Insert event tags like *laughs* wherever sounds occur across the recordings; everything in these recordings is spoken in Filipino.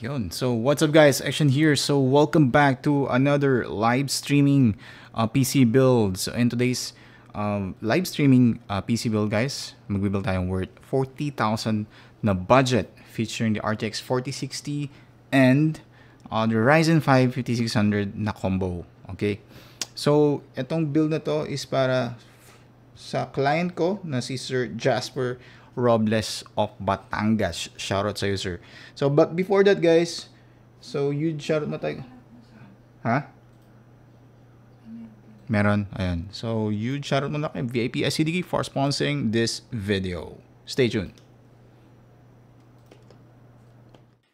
Yun. So what's up guys, Action here. So welcome back to another live streaming uh, PC build. So in today's um, live streaming uh, PC build guys, magbibuild tayong worth 40,000 na budget featuring the RTX 4060 and uh, the Ryzen 5 5600 na combo. Okay? So itong build na to is para sa client ko na si Sir Jasper Robles of Batangas. Shoutout sa user. So, but before that, guys, so you shoutout na tayo. Ha? Meron. Ayun. So, huge shoutout muna kay VIP SCDG for sponsoring this video. Stay tuned.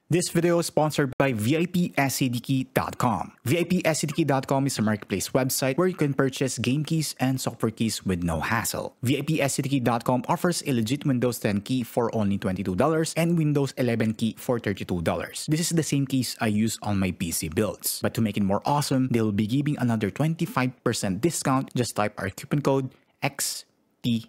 This video is sponsored by VIPSADKey.com. VIPSADKey.com is a marketplace website where you can purchase game keys and software keys with no hassle. VIPSADKey.com offers a legit Windows 10 key for only $22 and Windows 11 key for $32. This is the same keys I use on my PC builds. But to make it more awesome, they will be giving another 25% discount. Just type our coupon code XTNC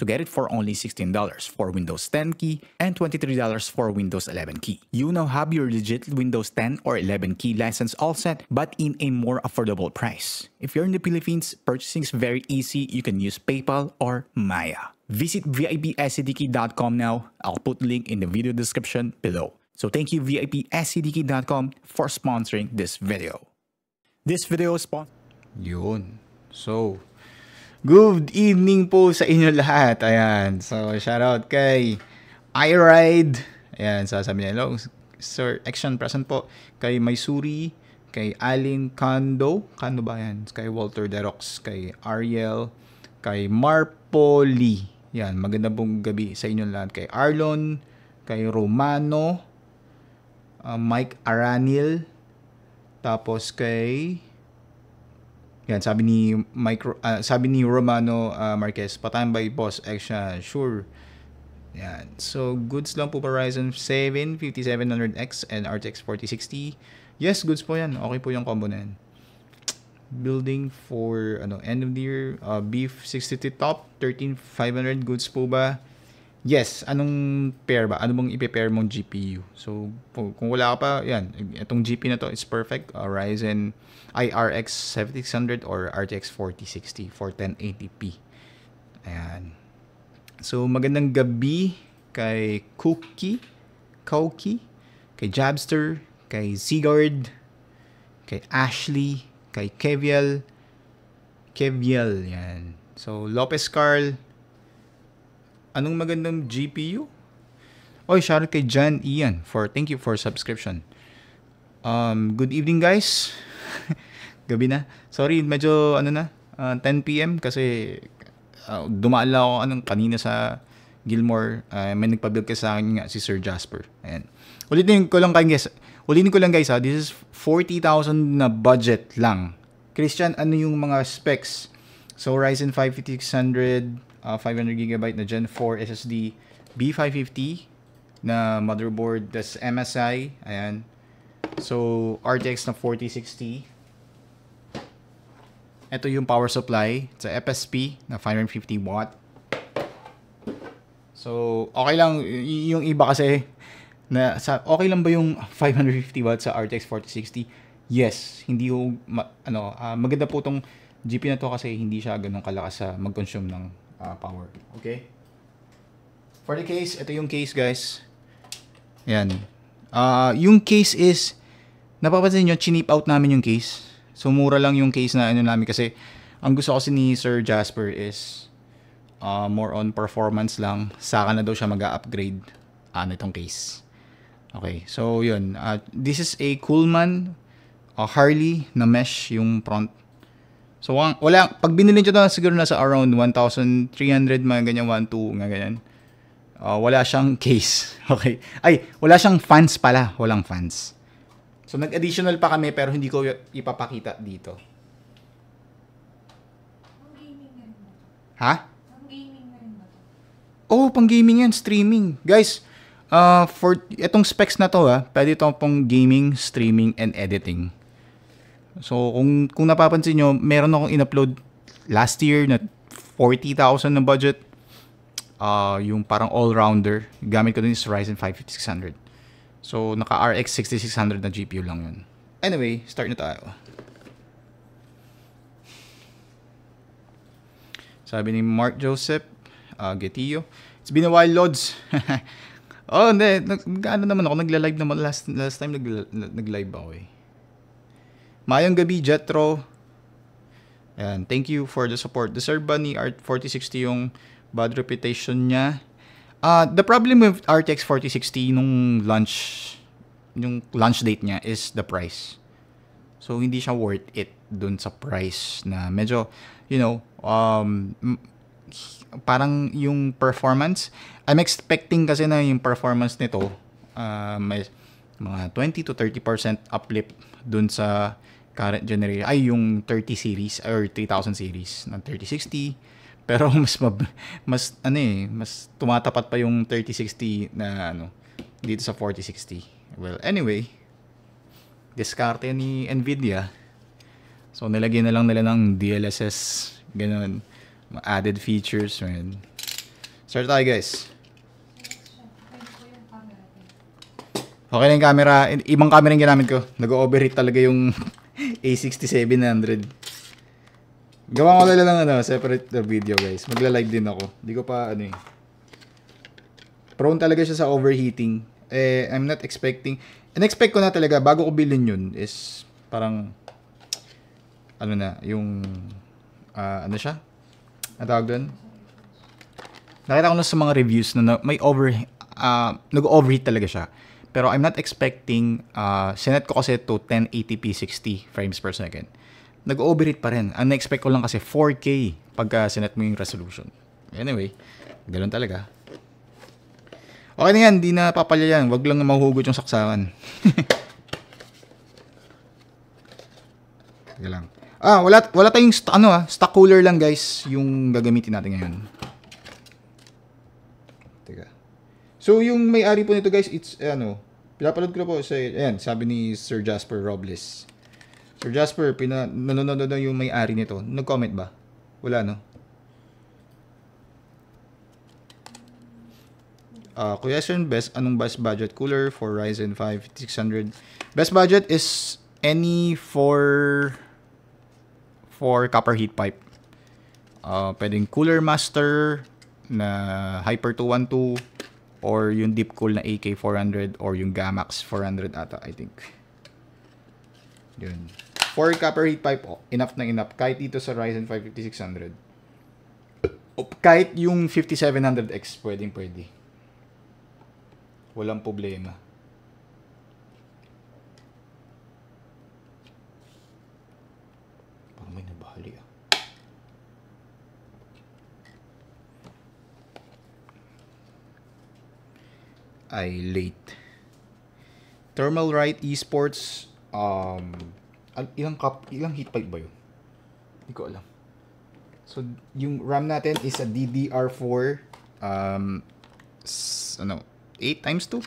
to get it for only $16 for Windows 10 key and $23 for Windows 11 key. You now have your legit Windows 10 or 11 key license all set but in a more affordable price. If you're in the Philippines, purchasing is very easy. You can use PayPal or Maya. Visit VIPSCDKey.com now. I'll put link in the video description below. So thank you VIPSCDKey.com for sponsoring this video. This video is sponsored. Yun. So, Good evening po sa inyo lahat. Ayan. So, shout out kay iRide. Ayan, sasabi niya, hello, sir, action present po. Kay Maysuri, kay Alin Kando. Kando ba yan? Kay Walter Derox, kay Ariel, kay Marpoli. Yan, maganda pong gabi sa inyo lahat. Kay Arlon, kay Romano, uh, Mike Aranil, tapos kay yan, sabi ni Micro, uh, sabi ni Romano uh, Marquez, by boss, extra, sure. Yan. So, goods lang po Horizon 7, 5700X, and RTX 4060. Yes, goods po yan. Okay po yung combo na yan. Building for, ano, end of the year, uh, beef 650 top, 13500, goods po ba? Yes, anong pair ba? Ano mong ipe-pair mong GPU? So, kung wala ka pa, yan, itong GP na to is perfect. Uh, Ryzen IRX 7600 or RTX 4060 for 1080p. Ayan. So, magandang gabi kay Cookie, Kauki, kay Jabster, kay Sigurd, kay Ashley, kay Keviel, Keviel, yan. So, Lopez Carl, anong magandang GPU? Oy, shoutout kay John Ian for thank you for subscription. Um, good evening guys. *laughs* Gabi na. Sorry, medyo ano na, uh, 10 PM kasi uh, dumaan lang ako anong kanina sa Gilmore. Uh, may nagpa-build kasi sa akin nga si Sir Jasper. Ayan. Ulitin ko lang guys. Ulitin ko lang guys ha. This is 40,000 na budget lang. Christian, ano yung mga specs? So Ryzen 5 5600 uh, 500GB na Gen 4 SSD, B550 na motherboard, that's MSI, ayan. So, RTX na 4060. Ito yung power supply sa FSP na 550 watt. So, okay lang yung iba kasi na sa okay lang ba yung 550 watt sa RTX 4060? Yes, hindi yung ma, ano, uh, maganda po tong GP na to kasi hindi siya ganoon kalakas sa mag-consume ng uh, power. Okay? For the case, ito yung case guys. Yan. Uh, yung case is, napapansin nyo, chinip out namin yung case. So, mura lang yung case na ano namin kasi ang gusto kasi ni Sir Jasper is uh, more on performance lang. Saka na daw siya mag upgrade ano itong case. Okay, so yun. Uh, this is a Coolman uh, Harley na mesh yung front So, wala, pag binili nyo ito, siguro nasa around 1,300, mga ganyan, 1,2, mga ganyan. Uh, wala siyang case. *laughs* Okay. Ay, wala siyang fans pala. Walang fans. So, nag-additional pa kami pero hindi ko ipapakita dito. Ha? Oh, pang gaming yan, streaming. Guys, uh, for itong specs na to ha, pwede ito pang gaming, streaming, and editing. So, kung, kung napapansin nyo, meron akong in-upload last year na 40,000 na budget. Uh, yung parang all-rounder. Gamit ko din is Ryzen 5 5600. So, naka RX 6600 na GPU lang yun. Anyway, start na tayo. Sabi ni Mark Joseph, uh, Getillo, It's been a while, Lods. *laughs* oh, hindi. Nag, ano naman ako, nagla-live naman. Last, last time nagla, nag-live ako eh. Mayang gabi, Jetro. And thank you for the support. The ba ni Art 4060 yung bad reputation niya? Uh, the problem with RTX 4060 nung launch, yung launch date niya is the price. So, hindi siya worth it dun sa price na medyo, you know, um, parang yung performance, I'm expecting kasi na yung performance nito, uh, may mga 20 to 30% uplift dun sa current generation, ay yung 30 series or 3000 series ng 3060. Pero *laughs* mas mab- mas ano eh, mas tumatapat pa yung 3060 na ano dito sa 4060. Well, anyway, diskarte ni Nvidia. So nilagyan na lang nila ng DLSS ganun, added features, man. Start tayo, guys. Okay na yung camera. Ibang camera yung ginamit ko. Nag-overheat talaga yung A6700. Gawa ko na lang ano, separate na video guys. Magla-live din ako. Hindi ko pa ano eh. Prone talaga siya sa overheating. Eh, I'm not expecting. And expect ko na talaga, bago ko bilhin yun, is parang, ano na, yung, uh, ano siya? Ang tawag doon? Nakita ko na sa mga reviews na, na may over, uh, nag-overheat talaga siya. Pero I'm not expecting, uh, sinet ko kasi to 1080p 60 frames per second. Nag-overheat pa rin. Ang na-expect ko lang kasi 4K pagka sinet mo yung resolution. Anyway, ganun talaga. Okay na yan, di na papalya yan. Huwag lang mahugot yung saksakan. Sige *laughs* lang. Ah, wala, wala tayong st- ano ah, stock cooler lang guys yung gagamitin natin ngayon. So yung may-ari po nito guys, it's eh, ano, pinapanood ko po sa, ayan, sabi ni Sir Jasper Robles. Sir Jasper, pina, nanonood na yung may-ari nito. Nag-comment ba? Wala no? Uh, question, best, anong best budget cooler for Ryzen 5 600? Best budget is any for for copper heat pipe. Uh, pwedeng Cooler Master na Hyper 212 or yung deep cool na AK400 or yung Gamax 400 ata, I think. Yun. 4 copper heat pipe, oh, enough na enough. Kahit dito sa Ryzen 5 5600. O, kahit yung 5700X, pwedeng pwede. Walang problema. ay late. Thermal Right Esports, um, ilang cup, ilang heat pipe ba yun? Hindi ko alam. So, yung RAM natin is a DDR4, um, s- ano, 8 times 2,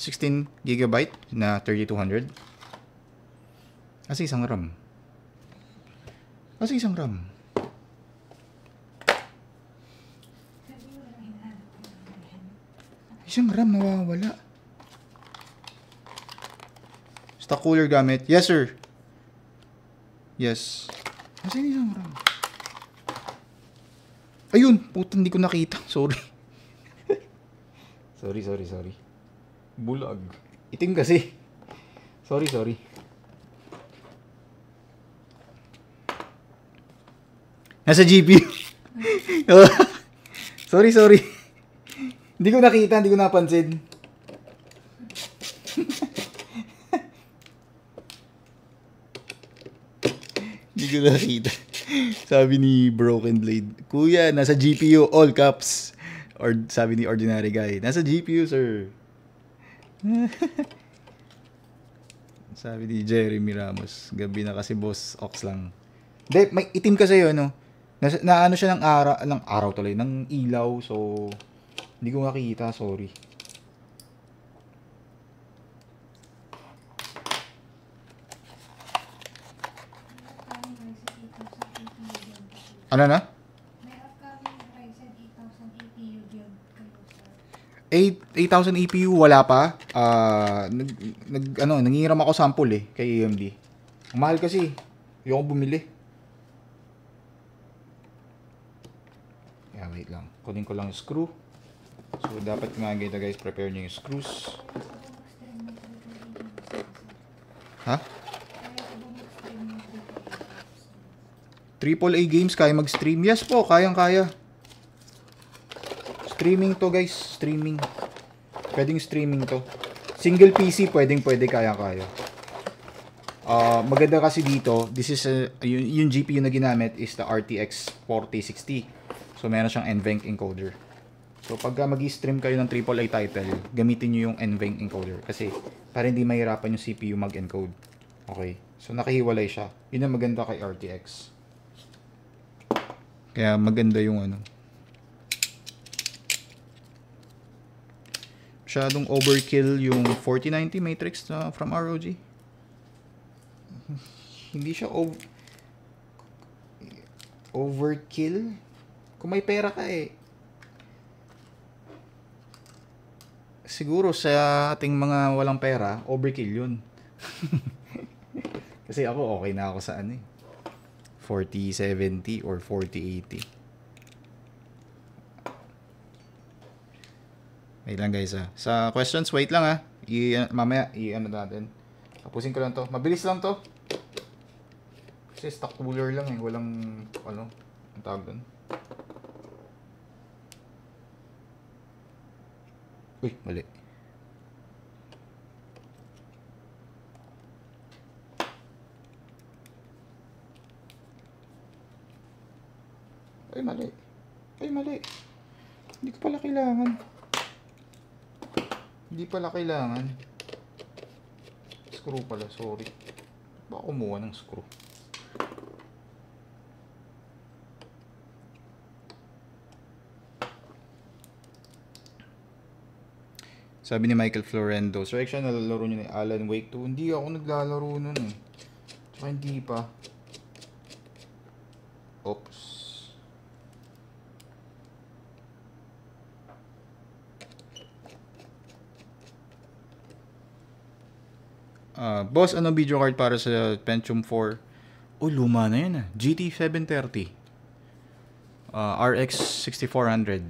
16 gigabyte na 3200. Kasi isang RAM. Kasi isang RAM. Isang RAM nawawala. Stock cooler gamit. Yes, sir. Yes. Nasaan isang RAM? Ayun! Puta, hindi ko nakita. *laughs* Sorry. sorry, sorry, sorry. Bulag. Itim kasi. Sorry, sorry. Nasa GPU. *laughs* *laughs* sorry, sorry. Hindi ko nakita, hindi ko napansin. Hindi ko nakita. Sabi ni Broken Blade, Kuya, nasa GPU, all caps. Or sabi ni Ordinary Guy, nasa GPU, sir. Sabi ni Jeremy Ramos, gabi na kasi boss, ox lang. Hindi, may itim kasi yun, no? Na, na ano siya ng araw, ng araw tuloy, ng ilaw, so hindi ko makikita, sorry. Ano na? 8,000 EPU e wala pa. Uh, nag, nag, ano, nangiram ako sample eh, kay AMD. Ang mahal kasi. Yung bumili. Yeah, wait lang. Kunin ko lang yung screw. So, dapat mga ganito guys, prepare nyo yung screws. Ha? Triple A games, kaya mag-stream? Yes po, kayang-kaya. Streaming to guys, streaming. Pwedeng streaming to. Single PC, pwedeng-pwede, kayang-kaya. Uh, maganda kasi dito, this is a, uh, yung, yung GPU na ginamit is the RTX 4060. So, meron siyang NVENC encoder. So pagka mag-stream kayo ng AAA title, gamitin nyo yung NVENC encoder kasi para hindi mahirapan yung CPU mag-encode. Okay. So nakahiwalay siya. Yun ang maganda kay RTX. Kaya maganda yung ano. Masyadong overkill yung 4090 Matrix na from ROG. *laughs* hindi siya over overkill. Kung may pera ka eh, siguro sa ating mga walang pera, overkill yun. *laughs* Kasi ako, okay na ako sa ano eh. 4070 or 4080. Wait lang guys ah. Sa questions, wait lang ah. I, mamaya, i-ano natin. Tapusin ko lang to. Mabilis lang to. Kasi stock cooler lang eh. Walang, ano, ang tawag doon. Uy, mali. Uy, mali. Ay, mali. Hindi ko pala kailangan. Hindi pala kailangan. Screw pala, sorry. Baka kumuha ng screw. Sabi ni Michael Florendo, Sir Action, nalalaro niyo ni Alan Wake 2. Hindi ako naglalaro nun eh. Tsaka hindi pa. Oops. Uh, boss, ano video card para sa Pentium 4? Oh, luma na yan. GT 730. Uh, RX 6400.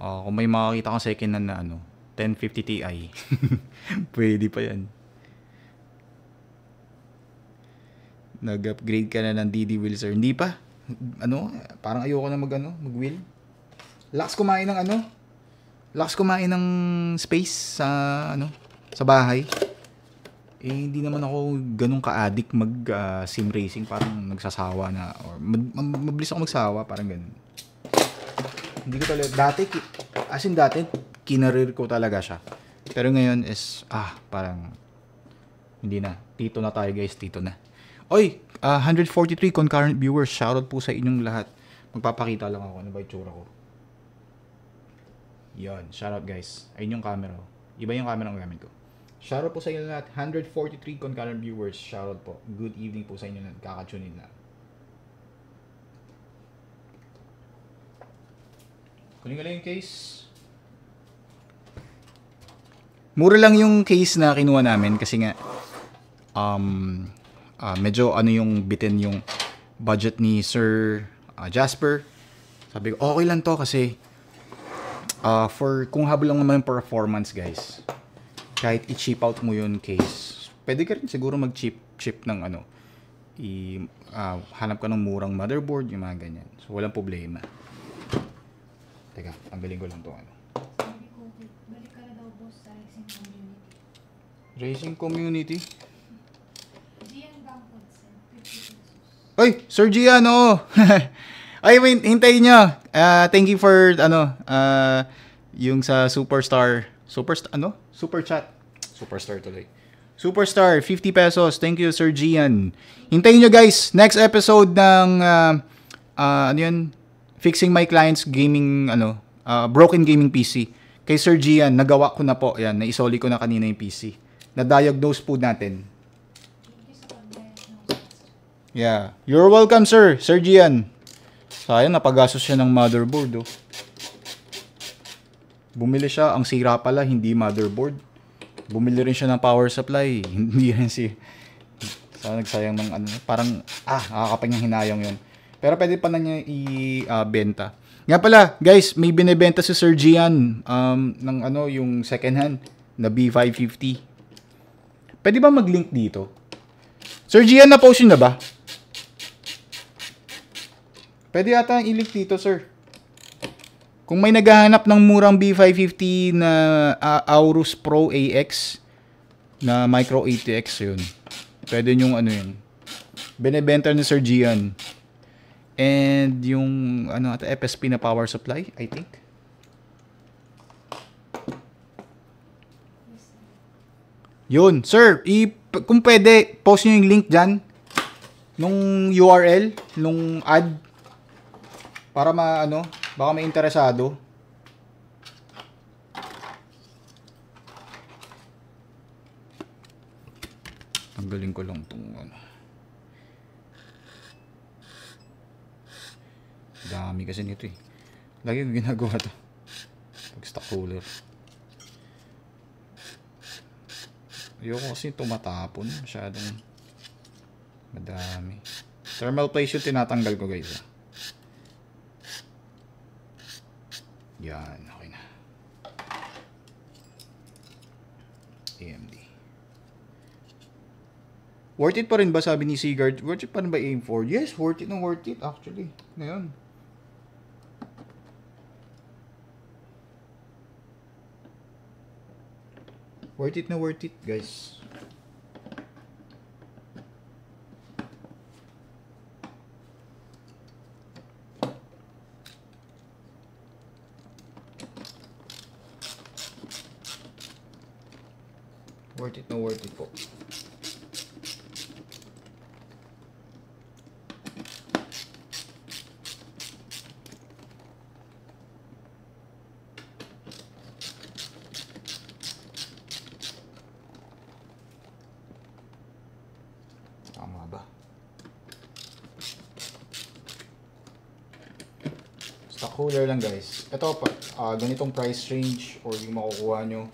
Uh, kung may makakita kang second hand na ano, 1050 Ti. *laughs* Pwede pa yan. Nag-upgrade ka na ng DD wheel, sir. Hindi pa. Ano? Parang ayoko na mag, ano, mag-wheel. Lakas kumain ng ano? Lakas kumain ng space sa, ano, sa bahay. Eh, hindi naman ako ganun ka-addict mag uh, sim racing. Parang nagsasawa na. Or mabilis ako magsawa. Parang ganun. Hindi ko talaga. Dati, as in dati, kinarir ko talaga siya. Pero ngayon is, ah, parang, hindi na. Tito na tayo guys, tito na. Oy, uh, ah, 143 concurrent viewers, shoutout po sa inyong lahat. Magpapakita lang ako, ano ba itsura ko. Yon, shoutout guys. Ayun yung camera. Iba yung camera ang gamit ko. Shoutout po sa inyo lahat. 143 concurrent viewers, shoutout po. Good evening po sa inyo lahat. Kakatune na. Kunin ko lang yung case. Mura lang yung case na kinuha namin kasi nga um, uh, medyo ano yung bitin yung budget ni Sir uh, Jasper. Sabi ko, okay lang to kasi uh, for kung habol lang naman yung performance guys, kahit i cheap out mo yung case, pwede ka rin siguro mag cheap chip ng ano, i, uh, hanap ka ng murang motherboard, yung mga ganyan. So, walang problema. Teka, tanggalin ko lang to ano. Racing community. Oy, Sir Gian, oo. *laughs* Ay, I mean, hintayin niyo. Uh, thank you for, ano, uh, yung sa Superstar. Superstar, ano? Super Chat. Superstar today. Superstar, 50 pesos. Thank you, Sir Gian. Hintayin niyo guys. Next episode ng, uh, uh, ano yun? Fixing My Clients Gaming, ano, uh, Broken Gaming PC. Kay Sir Gian, nagawa ko na po. Yan, naisoli ko na kanina yung PC na-diagnose po natin. Yeah. You're welcome, sir. Sir Gian. Sayang, napagasos siya ng motherboard, oh. Bumili siya. Ang sira pala, hindi motherboard. Bumili rin siya ng power supply. *laughs* hindi rin si... Sana nagsayang ng ano. Parang, ah, nakakapanyang hinayang yon Pero pwede pa na niya i-benta. Ah, uh, Nga pala, guys, may binibenta si Sir Gian um, ng ano, yung second hand na B550. Pwede ba mag-link dito? Sir Gian, na-post na ba? Pwede yata i-link dito, sir. Kung may naghahanap ng murang B550 na uh, Aorus Pro AX na Micro ATX yun. Pwede yung ano yun. Binebenta ni Sir Gian. And yung ano ata FSP na power supply, I think. Yun, sir, i kung pwede, post nyo yung link dyan nung URL, nung ad para ma ano, baka may interesado. Tanggalin ko lang tong ano. Dami kasi nito eh. Lagi ko ginagawa to. Pag stock cooler. Ayoko kasi tumatapon. Masyadong madami. Thermal paste yung tinatanggal ko guys. Ah. Yan. Okay na. AMD. Worth it pa rin ba sabi ni Sigurd? Worth it pa rin ba aim for? Yes, worth it na worth it actually. Ngayon. Ano worth it na worth it guys worth it na worth it po guys, ito pa, uh, ganitong price range or yung makukuha nyo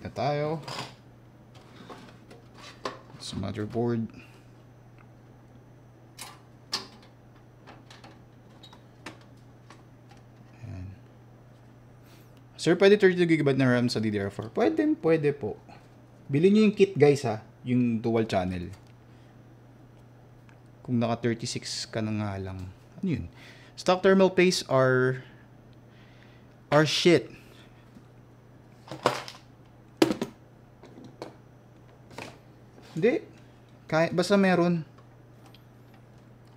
Update na tayo. Sa motherboard. Ayan. Sir, pwede 32GB na RAM sa DDR4? Pwede, pwede po. Bili nyo yung kit guys ha, yung dual channel. Kung naka 36 ka na nga lang. Ano yun? Stock thermal paste are are shit. Hindi. Kaya, basta meron.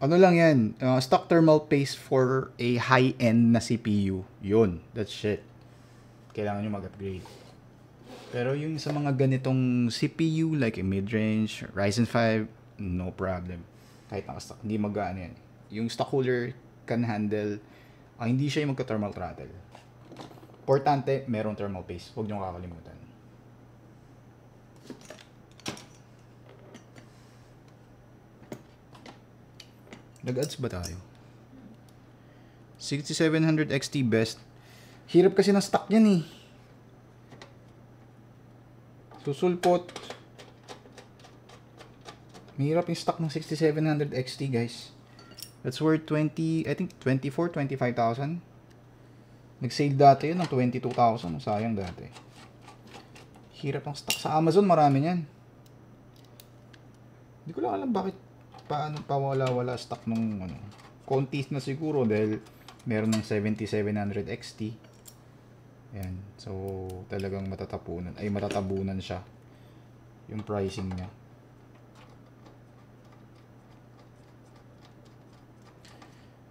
Ano lang yan? Uh, stock thermal paste for a high-end na CPU. Yun. That's shit. Kailangan nyo mag-upgrade. Pero yung sa mga ganitong CPU, like a mid-range, Ryzen 5, no problem. Kahit naka-stock, hindi mag yan. Yung stock cooler can handle, uh, hindi siya yung magka-thermal throttle. Importante, merong thermal paste. Huwag nyo kakalimutan. Nag-ads ba tayo? 6700 XT best. Hirap kasi ng stock yan eh. Susulpot. Mahirap yung stock ng 6700 XT guys. That's worth 20, I think 24, 25,000. Nag-sale dati yun ng 22,000. Sayang dati. Hirap ang stock. Sa Amazon marami yan. Hindi ko lang alam bakit paano pa wala wala stock nung ano konti na siguro dahil meron ng 7700 XT yan so talagang matatapunan ay matatabunan siya yung pricing niya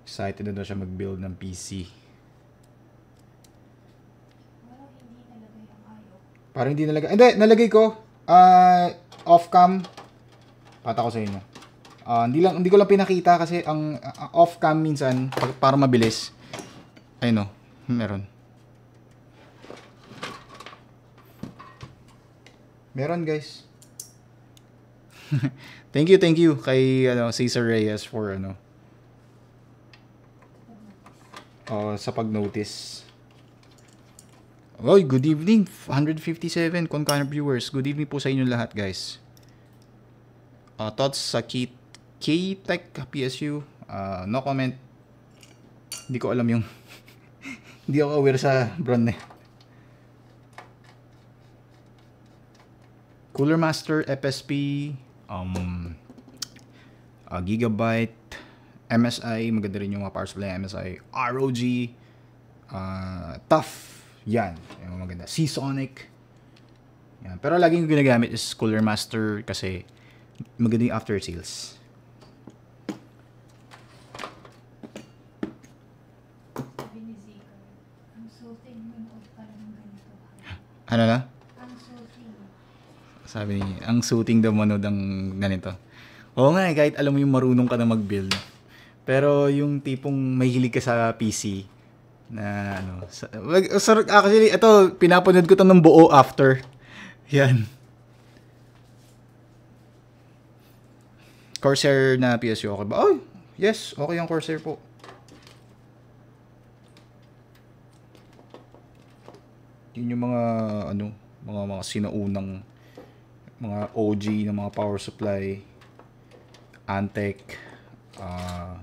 excited na daw siya mag-build ng PC parang hindi nalagay hindi nalagay ko uh, ah, off cam pata ko sa inyo Uh, hindi, lang, hindi ko lang pinakita kasi ang uh, ah, off-cam minsan, para mabilis, ayun o, oh. meron. Meron guys. *laughs* thank you, thank you kay ano, Cesar Reyes for ano, uh, sa pag-notice. Oh, good evening, 157 Concana viewers. Good evening po sa inyo lahat, guys. Uh, thoughts, sakit, K Tech PSU. Uh, no comment. Hindi ko alam yung hindi *laughs* ako aware sa brand na eh. Cooler Master FSP um uh, Gigabyte MSI maganda rin yung mga parts pala MSI ROG uh, Tough yan yung maganda Seasonic yan. pero laging ginagamit is Cooler Master kasi maganda yung after sales Ano na? Sabi niya, ang suiting daw manood ang ganito. Oo nga eh, kahit alam mo yung marunong ka na mag-build. Pero yung tipong mahilig ka sa PC, na ano, sa, sir, actually, ito, pinapanood ko to ng buo after. *laughs* Yan. Corsair na PSU, okay ba? Oh, yes, okay ang Corsair po. Yun yung mga ano, mga mga sinaunang mga OG ng mga power supply, Antec, uh,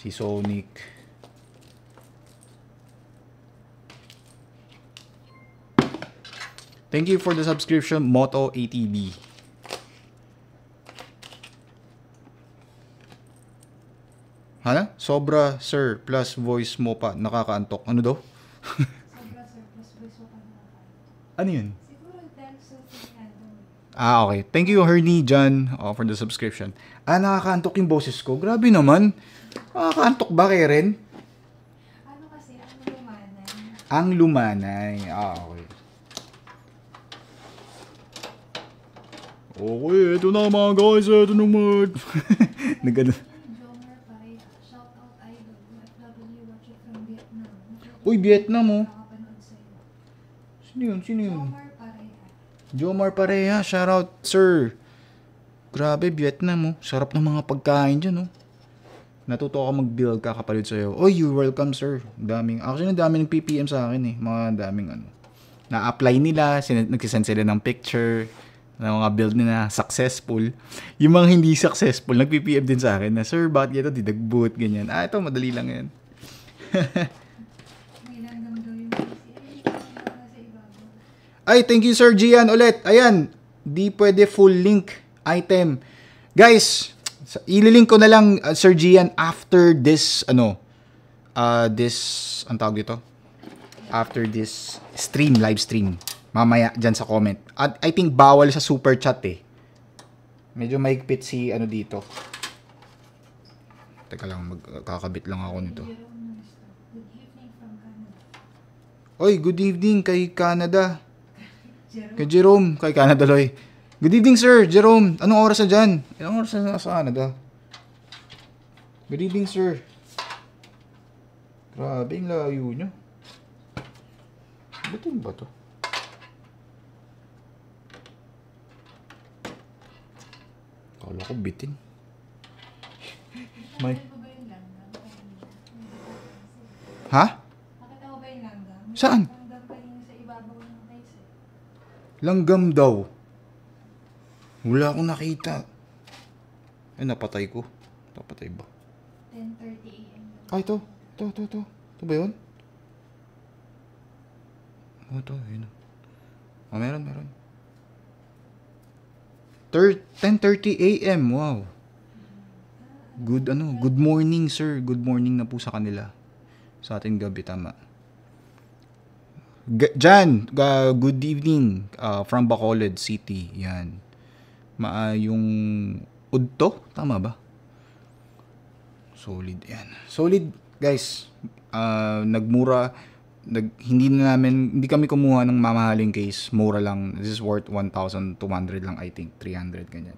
si Sonic, Thank you for the subscription, Moto ATB. Hala? Sobra, sir, plus voice mo pa. Nakakaantok. Ano daw? *laughs* Ano yun? Ah, okay. Thank you, Hernie John, oh, for the subscription. Ah, nakakaantok yung boses ko. Grabe naman. Nakakaantok ba, Karen? Ano kasi, ang lumanay. Ang lumanay. Ah, okay. Okay, ito na mga guys. Ito naman. *laughs* Nagano. Uy, Vietnam, oh. Sino yun? Sino yun? Jomar Pareha. Shout out, sir. Grabe, Vietnam, oh. Sarap ng mga pagkain dyan, oh. Natuto ako mag-build kakapalit sa'yo. Oh, you're welcome, sir. Daming, actually, daming ng PPM sa akin, eh. Mga daming, ano. Na-apply nila, sin- nagsisend sila ng picture, ng mga build nila, successful. Yung mga hindi successful, nag-PPM din sa akin na, sir, bakit ito didagboot, ganyan. Ah, ito, madali lang yan. *laughs* Ay, thank you Sir Gian ulit. Ayan, di pwede full link item. Guys, ililink ko na lang uh, Sir Gian after this ano uh, this ang tawag dito after this stream live stream mamaya diyan sa comment at I think bawal sa super chat eh medyo maigpit si ano dito teka lang magkakabit lang ako nito Oy, good evening kay Canada. Jerome. Kay Jerome, kay Canada Loy. Good evening, sir. Jerome, anong oras na dyan? Anong oras na sa Canada? Good evening, sir. Grabe yung layo nyo. Ba't yung ba to? Kala ko bitin. May... Ha? Saan? Langgam daw. Wala akong nakita. Eh, napatay ko. Napatay ba? 10.30 a.m. Ay, ah, ito. Ito, ito, ito. Ito ba yun? Oo, ano ito. Yun. Ah, meron, meron. 10.30 a.m. Wow. Good, ano, good morning, sir. Good morning na po sa kanila. Sa ating gabi, tama. G- Jan, uh, good evening uh, from Bacolod City. Yan. Ma uh, yung Udto, tama ba? Solid yan. Solid guys. Uh, nagmura nag, hindi na namin hindi kami kumuha ng mamahaling case. Mura lang. This is worth 1,200 lang I think. 300 ganyan.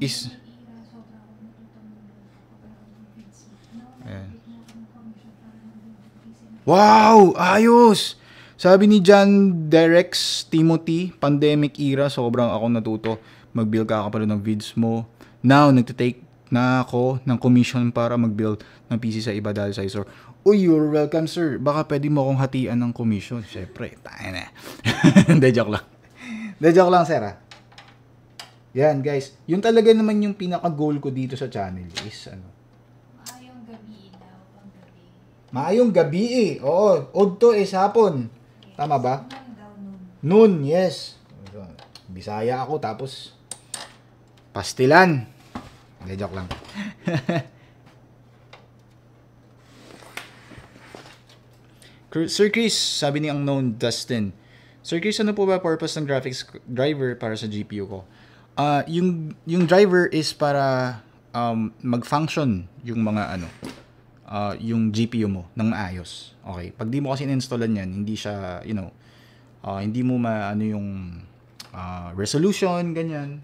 Is Ayan. Wow! Ayos! Sabi ni John Derex Timothy, pandemic era, sobrang ako natuto. Mag-build ka, ka ng vids mo. Now, nagtitake na ako ng commission para mag-build ng PC sa iba dahil sa ISOR. Uy, you're welcome, sir. Baka pwede mo akong hatian ng commission. Siyempre, tayo na. *laughs* Hindi, joke lang. Hindi, joke lang, sir, ah. Yan, guys. Yun talaga naman yung pinaka-goal ko dito sa channel is, ano, Maayong gabi eh. Oo, udto is eh, hapon. Tama ba? Noon, yes. Bisaya ako tapos pastilan. Hindi, joke lang. *laughs* Sir Chris, sabi ni ang known Dustin, Sir Chris, ano po ba purpose ng graphics driver para sa GPU ko? Uh, yung, yung driver is para um, mag-function yung mga ano, uh, yung GPU mo ng maayos. Okay. Pag di mo kasi in-installan yan, hindi siya, you know, uh, hindi mo maano yung uh, resolution, ganyan.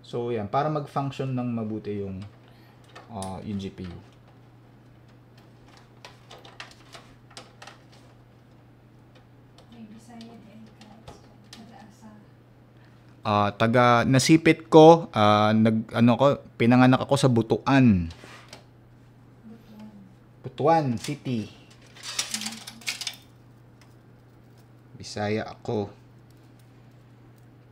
So, yan. Para mag-function ng mabuti yung, uh, yung GPU. Uh, taga nasipit ko uh, nag ano ko pinanganak ako sa Butuan Butuan City. Bisaya ako.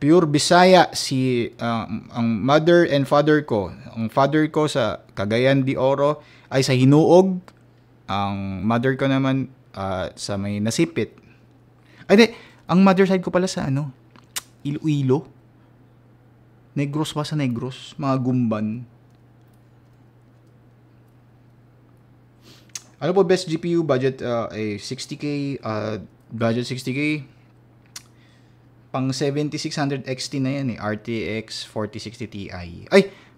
Pure Bisaya si uh, ang mother and father ko. Ang father ko sa Cagayan de Oro ay sa Hinuog. Ang mother ko naman uh, sa may Nasipit. Ay, di, ang mother side ko pala sa ano? Iloilo. Negros ba sa Negros? Mga Gumban. Ano po best GPU budget? Uh, eh, 60K, uh, budget 60K. Pang 7600 XT na yan eh. RTX 4060 Ti. Ay!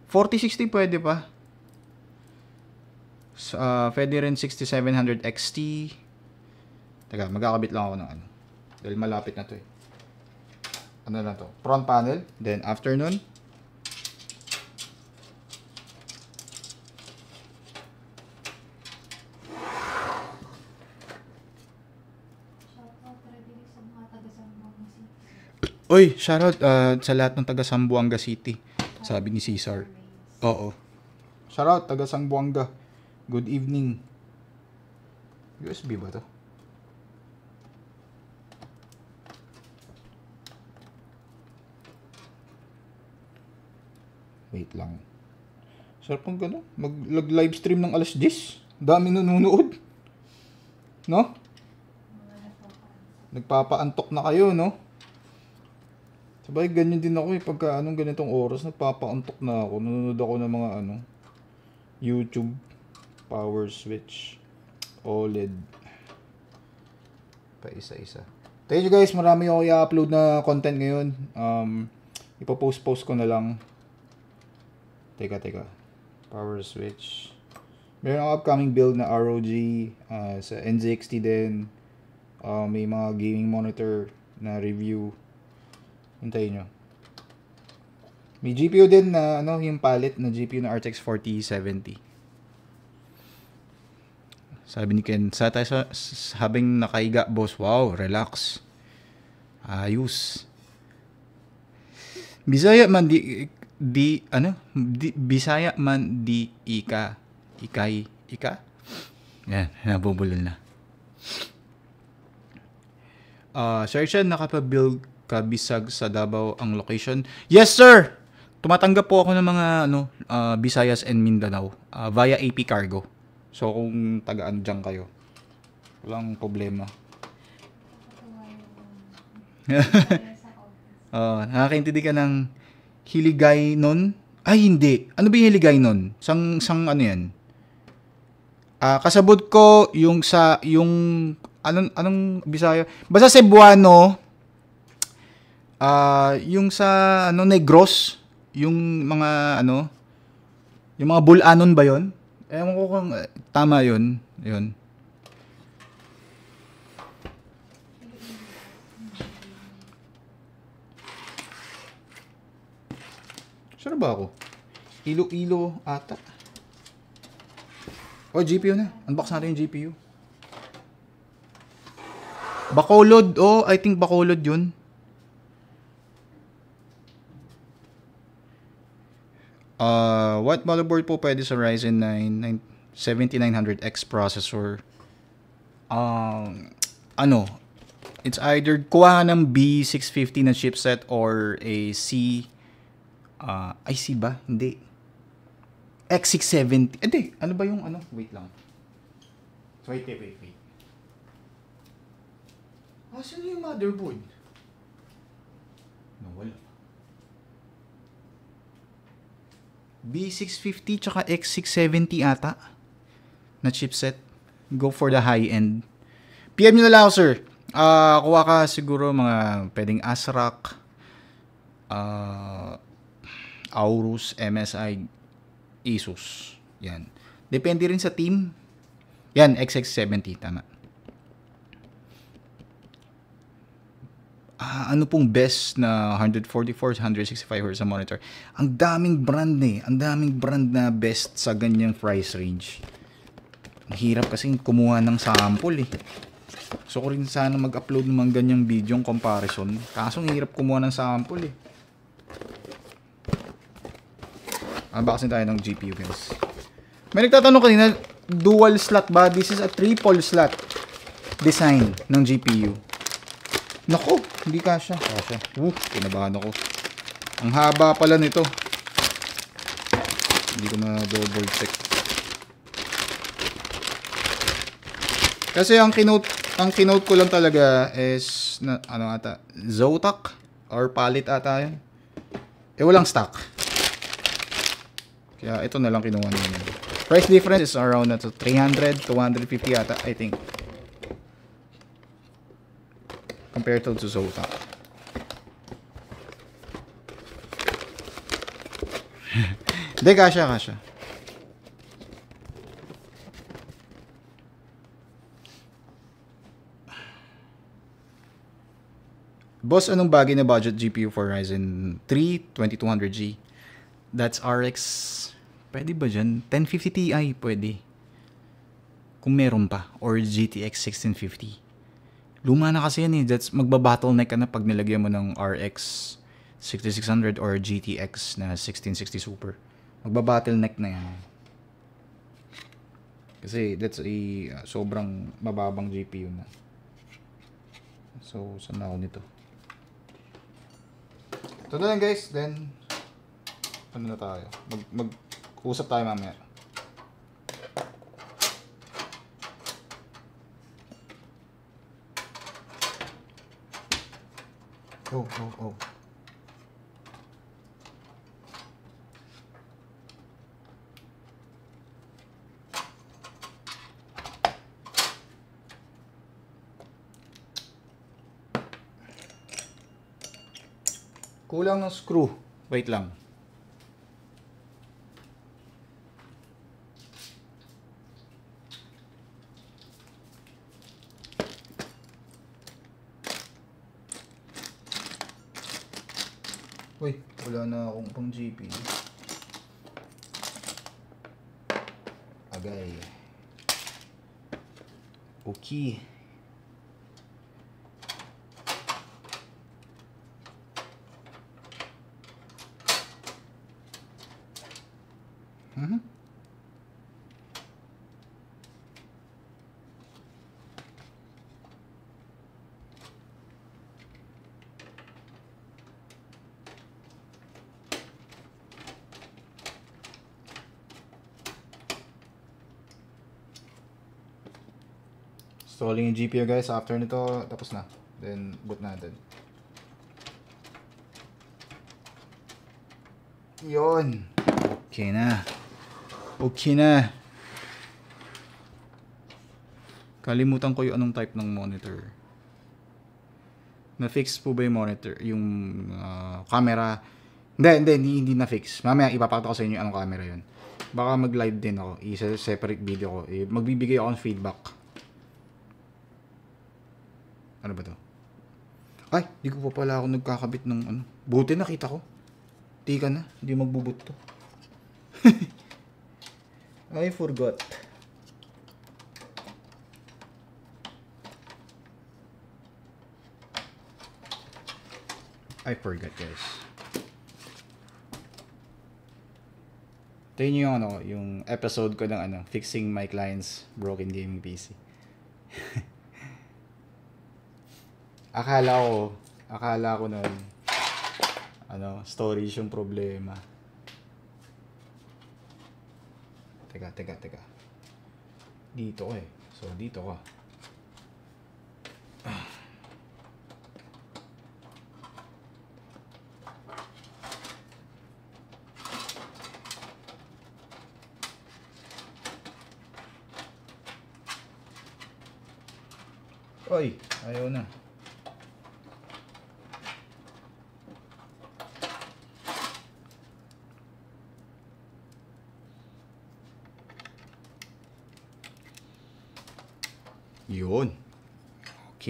4060 pwede pa. Uh, pwede rin 6700 XT. Teka, magkakabit lang ako ng ano. Dahil malapit na to eh. Ano na to? Front panel. Then afternoon. Uy, shoutout uh, sa lahat ng taga Sambuanga City. Sabi ni Cesar. Oo. Shoutout taga Sambuanga. Good evening. USB ba to? Wait lang. Sarap kung gano'n. Mag-live stream ng alas 10. Dami nanonood. No? Nagpapaantok na kayo, no? Sabay, ganyan din ako eh. Pagka anong ganitong oras, nagpapauntok na ako. Nanonood ako ng mga ano, YouTube, power switch, OLED. Pa isa-isa. Thank you guys, marami ako i-upload na content ngayon. Um, ipo post post ko na lang. Teka, teka. Power switch. Meron ako upcoming build na ROG, uh, sa n din. Uh, may mga gaming monitor na review. Hintayin nyo. May GPU din na ano yung palette na GPU na RTX 4070. Sabi ni Ken, sa tayo sa, habing nakaiga, boss, wow, relax. Ayos. Bisaya man di, di ano, di, Bisaya man di ika. Ikay, ika? Yan, nabubulol na. Uh, Sir Sean, nakapag-build Kabisag sa Davao ang location. Yes, sir! Tumatanggap po ako ng mga ano, uh, Visayas and Mindanao uh, via AP Cargo. So, kung tagaan diyan kayo, walang problema. uh, *laughs* nakakaintindi ka ng hiligay nun? Ay, hindi. Ano ba yung hiligay nun? Sang, sang ano yan? Uh, kasabot ko yung sa, yung, anong, anong Bisaya? Basta Cebuano, Ah, uh, yung sa ano Negros, yung mga ano yung mga bulanon ba 'yon? Eh ko kung uh, tama 'yon. 'Yon. Saan ba ako? Ilo-ilo ata. Oh, GPU na. Unbox natin yung GPU. Bacolod. Oh, I think Bacolod yun. Uh, what motherboard po pwede sa Ryzen 9, 7900X processor? Um, ano? It's either kuha ng B650 na chipset or a C... Uh, IC ba? Hindi. X670. Hindi. Ano ba yung ano? Wait lang. Wait, wait, wait. wait. Asan yung motherboard? B650 tsaka X670 ata na chipset. Go for the high end. PM nyo na lang ako, sir. Uh, kuha ka siguro mga pwedeng ASRock, uh, ah, Aorus, MSI, Asus. Yan. Depende rin sa team. Yan, XX70, tama. uh, ano pong best na 144, 165 Hz monitor. Ang daming brand eh. Ang daming brand na best sa ganyang price range. Mahirap kasi kumuha ng sample eh. Gusto ko rin sana mag-upload ng mga ganyang video comparison. Kaso hirap kumuha ng sample eh. Unboxing ah, tayo ng GPU guys. May nagtatanong kanina, dual slot ba? This is a triple slot design ng GPU. Nako, hindi kasha. Kasha. Woo, kinabahan ako. Ang haba pala nito. Hindi ko na double check. Kasi ang kinote ang kinote ko lang talaga is na, ano ata, Zotac or Palit ata yun. Eh walang stock. Kaya ito na lang kinuha namin. Price difference is around na to 300, 250 ata I think compared to Zozota. *laughs* Hindi, kasha, kasha. Boss, anong bagay na budget GPU for Ryzen 3 2200G? That's RX. Pwede ba dyan? 1050 Ti pwede. Kung meron pa. Or GTX 1650. Luma na kasi yan eh. That's, magbabottleneck ka na pag nilagyan mo ng RX 6600 or GTX na 1660 Super. Magbabottleneck na yan. Kasi that's a uh, sobrang mababang GPU na. So, saan ako nito? Ito na lang guys. Then, ano na tayo? Mag, mag-usap tayo mamaya. oh, oh, oh. Kulang ng screw. Wait lang. respondi, Billy. HE. O que Installing yung GPU guys. After nito, tapos na. Then, boot natin. Yun. Okay na. Okay na. Kalimutan ko yung anong type ng monitor. Na-fix po ba yung monitor? Yung uh, camera? Hindi, hindi, hindi, hindi na-fix. Mamaya ipapakita ko sa inyo yung anong camera yun. Baka mag-live din ako. Isa separate video ko. Magbibigay ako ng feedback. Hindi ko pa pala ako nagkakabit ng ano. Buti nakita ko. Di ka na. Hindi magbubot to. *laughs* I forgot. I forgot guys. Tayo yung ano, yung episode ko ng ano, fixing my client's broken gaming PC. *laughs* Akala ko Akala ko nun, ano, storage yung problema. Teka, teka, teka. Dito ko eh. So, dito ko.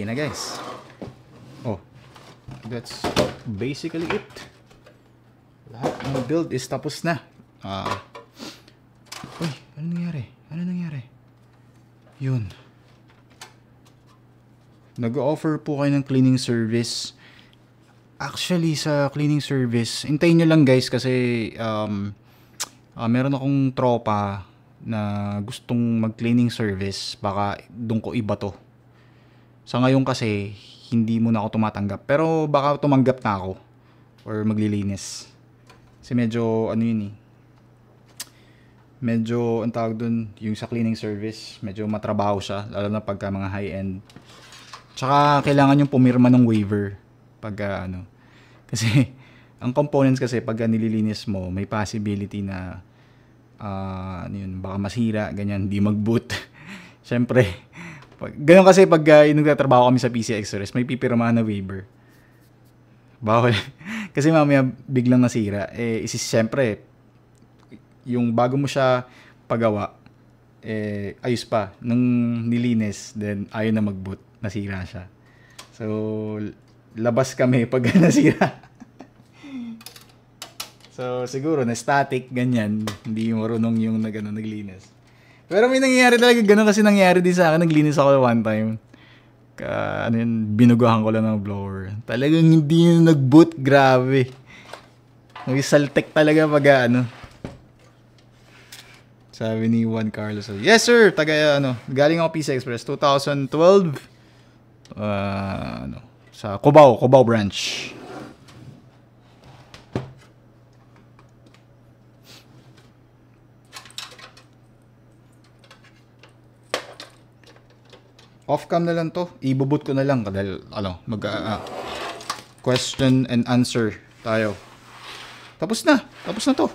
na guys. Oh, that's basically it. Lahat ng build is tapos na. Ah. uy, ano nangyari? Ano nangyari? Yun. Nag-offer po kayo ng cleaning service. Actually, sa cleaning service, hintayin nyo lang guys kasi um, uh, meron akong tropa na gustong mag-cleaning service. Baka doon ko iba to. Sa ngayon kasi, hindi mo na ako tumatanggap. Pero baka tumanggap na ako. Or maglilinis. Kasi medyo, ano yun eh. Medyo, ang tawag dun, yung sa cleaning service, medyo matrabaho siya. Lalo na pagka mga high-end. Tsaka, kailangan yung pumirma ng waiver. Pagka, ah, ano. *laughs* Kasi, ang components kasi, pagka nililinis mo, may possibility na, uh, ano yun, baka masira, ganyan, di mag-boot. *laughs* Siyempre, pag, ganun kasi pag uh, nagtatrabaho kami sa PC Express, may pipirmahan na waiver. Bawal. *laughs* kasi mamaya biglang nasira. Eh, isis, syempre, yung bago mo siya pagawa, eh, ayos pa. Nung nilinis, then ayaw na mag-boot. Nasira siya. So, labas kami *laughs* pag nasira. so, siguro na static, ganyan. Hindi marunong yung nag, ano, naglinis. Pero may nangyayari talaga ganun kasi nangyayari din sa akin. Naglinis ako one time. Ka, ano yun, binugahan ko lang ng blower. Talagang hindi yun nag-boot. Grabe. Nag-saltek talaga pag ano. Sabi ni Juan Carlos. Yes sir! Taga ano, galing ako PC Express. 2012. Uh, ano, sa Cubao, Cubao branch. off-cam na lang to. Ibubot ko na lang dahil, ano, mag, uh, question and answer tayo. Tapos na. Tapos na to.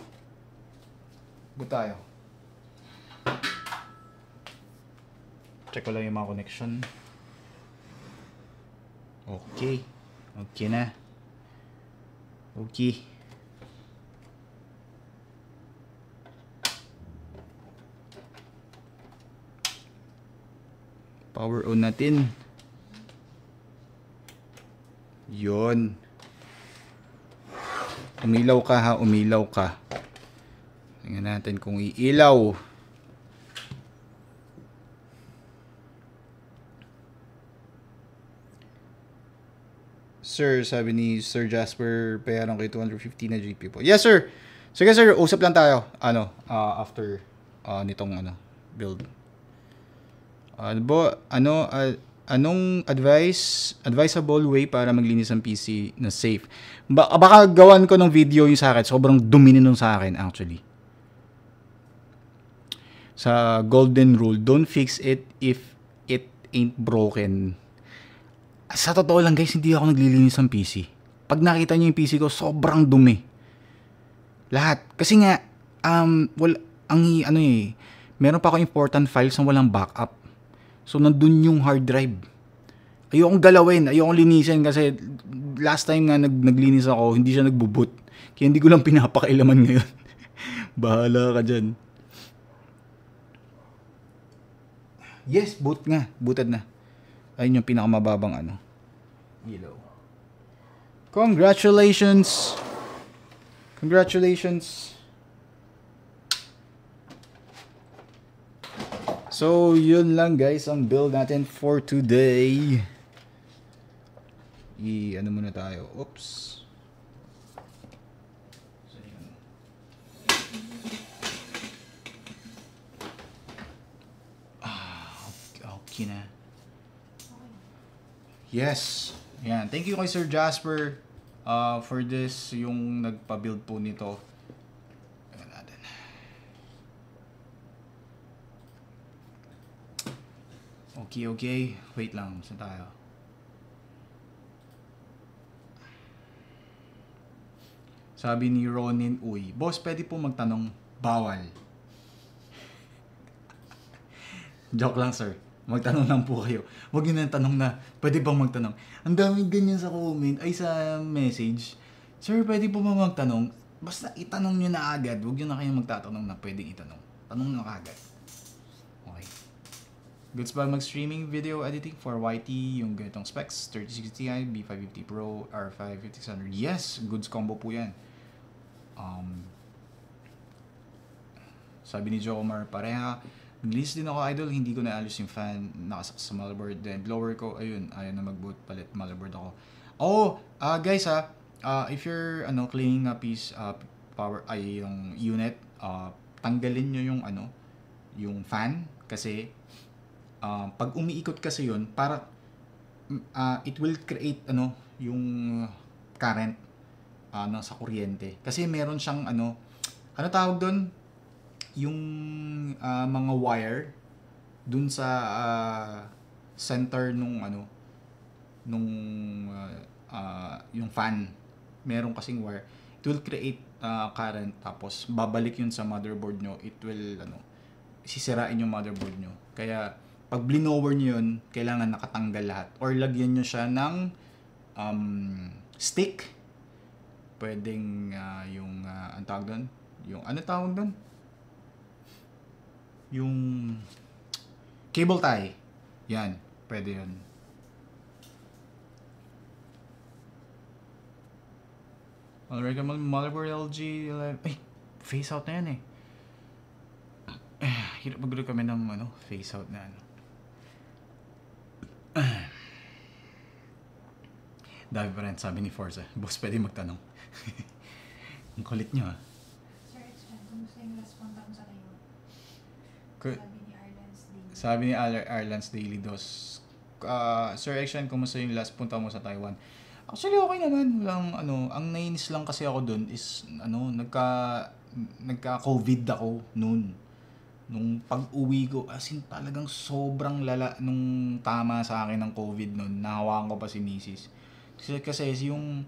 Go tayo. Check ko lang yung mga connection. Okay. Okay na. Okay. Power on natin. Yon. Umilaw ka ha, umilaw ka. Tingnan natin kung iilaw. Sir, sabi ni Sir Jasper, bayaran kay 250 na GP po. Yes, sir. Sige, sir. Usap lang tayo. Ano, uh, after uh, nitong ano, build. Albo, ano, uh, anong advice, advisable way para maglinis ang PC na safe? Ba- baka gawan ko ng video yung sa akin. Sobrang dumi nun sa akin actually. Sa golden rule, don't fix it if it ain't broken. Sa totoo lang guys, hindi ako naglilinis ng PC. Pag nakita niyo yung PC ko, sobrang dumi. Lahat. Kasi nga, um, wala, well, ang ano eh, meron pa ako important files na walang backup So, nandun yung hard drive. Ayokong galawin, ayokong linisin kasi last time nga nag naglinis ako, hindi siya nagbubot. Kaya hindi ko lang pinapakailaman ngayon. *laughs* Bahala ka dyan. Yes, boot nga. Booted na. Ayun yung pinakamababang ano. Yellow. Congratulations! Congratulations! So, yun lang guys ang build natin for today. I-ano muna tayo. Oops. So, ah, okay na. Yes. Yan. Thank you kay Sir Jasper uh, for this, yung nagpa-build po nito. Okay, okay. Wait lang. Saan tayo? Sabi ni Ronin Uy, Boss, pwede po magtanong bawal. *laughs* Joke lang, sir. Magtanong lang po kayo. Huwag nyo na tanong na, pwede bang magtanong? Ang daming ganyan sa comment, ay sa message. Sir, pwede po ba magtanong? Basta itanong nyo na agad. Huwag nyo na kayo magtatanong na pwedeng itanong. Tanong na agad. Goods pag mag-streaming video editing for YT, yung ganitong specs, 3060 Ti, B550 Pro, r 5 5600. Yes! Goods combo po yan. Um, sabi ni Jomar, pareha. Nag-list din ako, idol, hindi ko naalos yung fan. Nakasak sa motherboard. Then, blower ko, ayun, ayun na mag-boot palit motherboard ako. Oh, uh, guys ha, uh, ah, if you're ano, cleaning a piece, uh, power, ay, yung unit, uh, tanggalin nyo yung ano, yung fan kasi uh, pag umiikot kasi yon para uh, it will create ano yung current uh, ng sa kuryente kasi meron siyang ano ano tawag doon yung uh, mga wire dun sa uh, center nung ano nung uh, uh, yung fan meron kasing wire it will create uh, current tapos babalik yun sa motherboard nyo it will ano sisirain yung motherboard nyo kaya pag blinower nyo yun, kailangan nakatanggal lahat. Or lagyan niyo siya ng um, stick. Pwedeng uh, yung, uh, ah, ang tawag doon? Yung, ano tawag doon? Yung cable tie. Yan, pwede yun. Alright, motherboard LG, ay, face out na yan eh. eh *clears throat* hirap magluto kami ng ano, face out na ano. Dami pa rin, sabi ni Forza. Boss, pwede magtanong. *laughs* Ang kulit nyo, ha? Ah. Sir, Chen, kumusta yung punta mo sa Taiwan? sabi ni Arlands Daily. Sabi ni Arlands Daily Dos. Uh, Sir Action, kumusta yung last punta mo sa Taiwan? Actually, okay naman. Walang, ano, ang nainis lang kasi ako dun is, ano, nagka, nagka-COVID ako noon nung pag-uwi ko, as in talagang sobrang lala nung tama sa akin ng COVID noon. Nahawakan ko pa si Mrs. Kasi, kasi yung,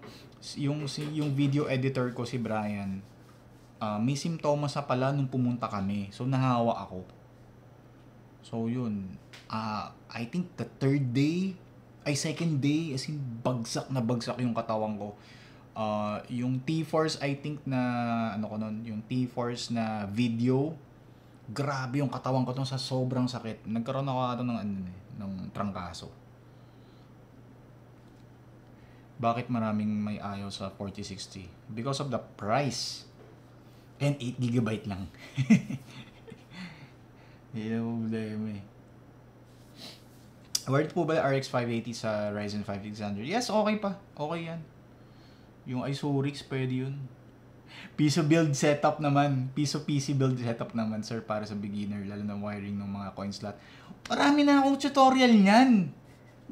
yung, yung video editor ko si Brian, uh, may simptomas na pala nung pumunta kami. So, nahawa ako. So, yun. Uh, I think the third day, ay second day, as in bagsak na bagsak yung katawan ko. Uh, yung T-Force, I think na, ano ko nun, yung T-Force na video, grabe yung katawan ko to sa sobrang sakit. Nagkaroon ako ata ng, ano, eh, ng trangkaso. Bakit maraming may ayaw sa 4060? Because of the price. And 8GB lang. *laughs* Yan ang problema eh. Worth po ba RX 580 sa Ryzen 5 600? Yes, okay pa. Okay yan. Yung Isorix, pwede yun. Piso build setup naman. Piso PC build setup naman, sir, para sa beginner, lalo na wiring ng mga coin slot. Marami na akong tutorial niyan.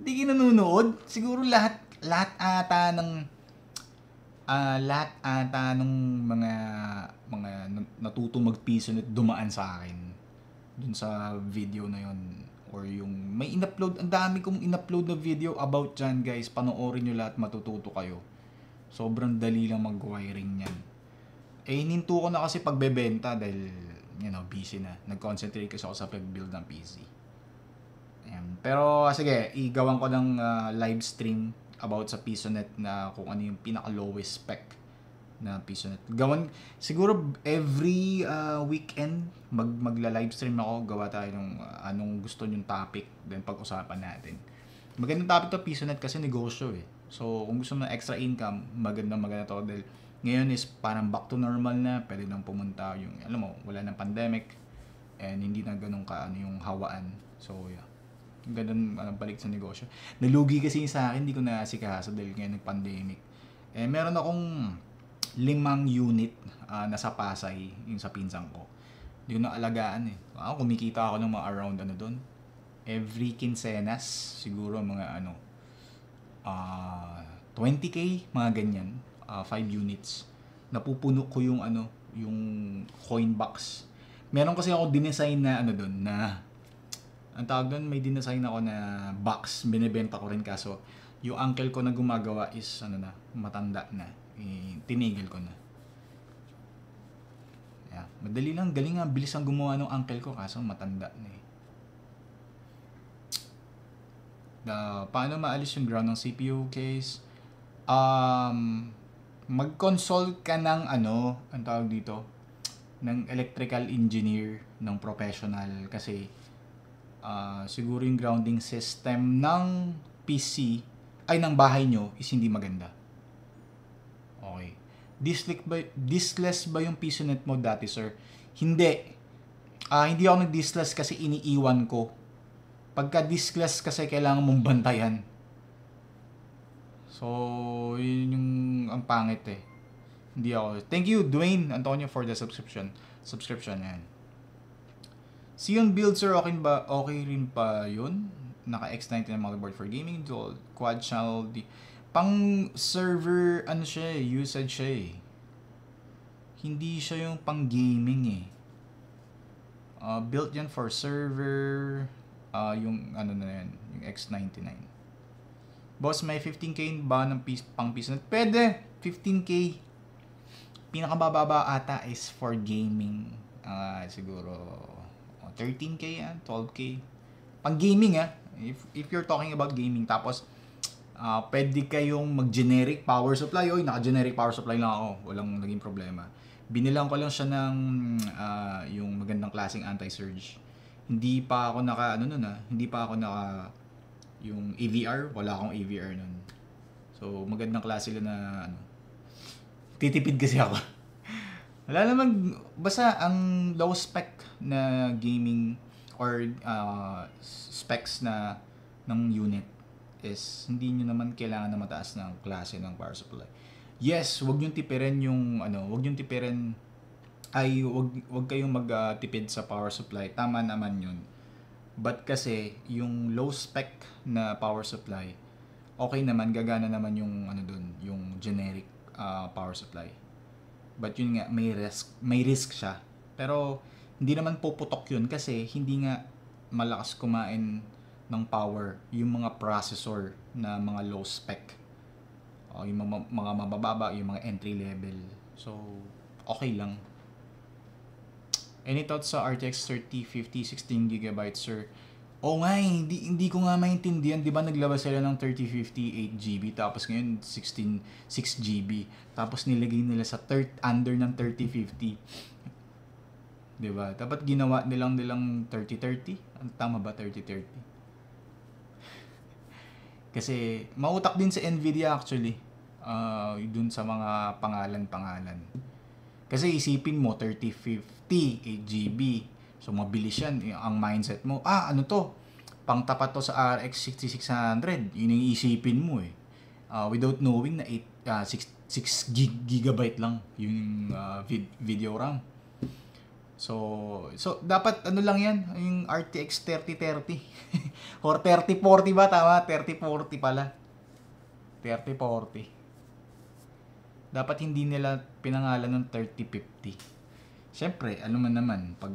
Hindi kinunood. Siguro lahat, lahat ata ng uh, lahat ata nung mga mga natuto magpiso nito dumaan sa akin dun sa video na yon or yung may inupload ang dami kong inupload na video about dyan guys panoorin nyo lahat matututo kayo sobrang dali lang mag-wiring niyan eh, hininto ko na kasi pagbebenta dahil, you know, busy na. Nag-concentrate kasi ako sa pag-build ng PC. Ayan. Pero, ah, sige, igawan ko ng uh, live stream about sa PisoNet na kung ano yung pinaka-lowest spec na PisoNet. Gawan, siguro every uh, weekend, mag, magla-live stream ako, gawa tayo ng uh, anong gusto nyong topic, then pag-usapan natin. Magandang topic to PisoNet kasi negosyo eh. So, kung gusto mo ng extra income, maganda maganda to dahil ngayon is parang back to normal na, pwede nang pumunta yung, alam mo, wala nang pandemic and hindi na ganun ka ano yung hawaan. So yeah, ganun uh, balik sa negosyo. Nalugi kasi sa akin, hindi ko na sikaso dahil ngayon nag-pandemic. Eh, meron akong limang unit uh, ah, nasa Pasay, yung sa pinsang ko. Hindi ko na alagaan eh. Ako, ah, kumikita ako ng mga around ano doon. Every quincenas, siguro mga ano, uh, 20k, mga ganyan uh, ah, 5 units. Napupuno ko yung ano, yung coin box. Meron kasi ako dinesign na ano doon na ang tawag doon, may dinesign ako na box, binebenta ko rin kaso yung uncle ko na gumagawa is ano na, matanda na. Eh, tinigil ko na. Yeah. Madali lang, galing nga, bilis ang gumawa ng uncle ko kaso matanda na eh. Uh, paano maalis yung ground ng CPU case? Um, mag-consult ka ng ano, ang tawag dito, ng electrical engineer, ng professional kasi uh, siguro yung grounding system ng PC ay ng bahay nyo is hindi maganda. Okay. Dislike ba, disless ba yung PCNet mo dati, sir? Hindi. Uh, hindi ako nag-disless kasi iniiwan ko. Pagka-disless kasi kailangan mong bantayan So, yun yung ang pangit eh. Hindi ako. Thank you, Dwayne Antonio, for the subscription. Subscription, yan. See on build, sir, okay, ba, okay rin pa yun? Naka X90 na motherboard for gaming, dual quad channel, di, pang server, ano siya eh, usage siya eh. Hindi siya yung pang gaming eh. Uh, built yan for server, uh, yung ano na yan, yung X99. Boss, may 15K ba ng piece, pang business? Pwede. 15K. Pinakamababa ata is for gaming. Uh, siguro 13K yan, 12K. Pang gaming ah. If, if you're talking about gaming, tapos uh, pwede kayong mag-generic power supply. Oy, naka-generic power supply lang ako. Walang naging problema. Binilang ko lang siya ng uh, yung magandang klaseng anti-surge. Hindi pa ako naka, ano nun ah, hindi pa ako naka yung AVR, wala akong AVR nun. So, magandang klase sila na ano. Titipid kasi ako. *laughs* wala namang, basta ang low spec na gaming or uh, specs na ng unit is hindi nyo naman kailangan na mataas ng klase ng power supply. Yes, wag niyo tipirin yung ano, wag niyo tipirin ay wag wag kayong magtipid ah, uh, sa power supply. Tama naman 'yun. But kasi yung low spec na power supply, okay naman gagana naman yung ano dun, yung generic uh, power supply. But yun nga may risk, may risk siya. Pero hindi naman puputok yun kasi hindi nga malakas kumain ng power yung mga processor na mga low spec. O, yung mga, mga mababa, yung mga entry level. So, okay lang. Any thoughts sa RTX 3050 16GB sir? Oo oh, nga eh, hindi, hindi ko nga maintindihan. Di ba naglabas sila ng 3050 8GB tapos ngayon 16 6GB. Tapos nilagay nila sa third, under ng 3050. Di ba? Dapat ginawa nilang nilang 3030. Ang tama ba 3030? Kasi mautak din sa Nvidia actually. Uh, dun sa mga pangalan-pangalan. Kasi isipin mo 3050 850, 8GB. So mabilis yan ang mindset mo. Ah, ano to? Pangtapat to sa RX 6600. Yun yung isipin mo eh. Uh, without knowing na 8, uh, 6, 6 gig, gigabyte lang yung uh, vid- video RAM. So, so dapat ano lang yan, yung RTX 3030 *laughs* or 3040 ba tama? 3040 pala. 3040. Dapat hindi nila pinangalan ng 3050. Siyempre, ano man naman, pag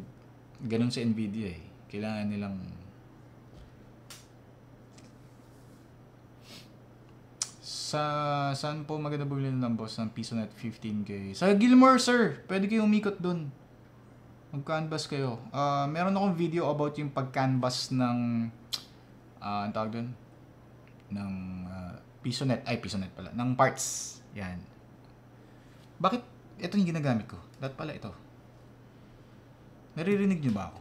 ganun sa NVIDIA eh, kailangan nilang sa saan po maganda bumili ng boss ng PisoNet 15k? Sa Gilmore sir, pwede kayo umikot dun. Mag-canvas kayo. Uh, meron akong video about yung pag-canvas ng uh, ah, ang tawag dun? ng uh, PisoNet, ay PisoNet pala, ng parts. Yan. Bakit ito yung ginagamit ko? Dapat pala ito. Naririnig niyo ba ako?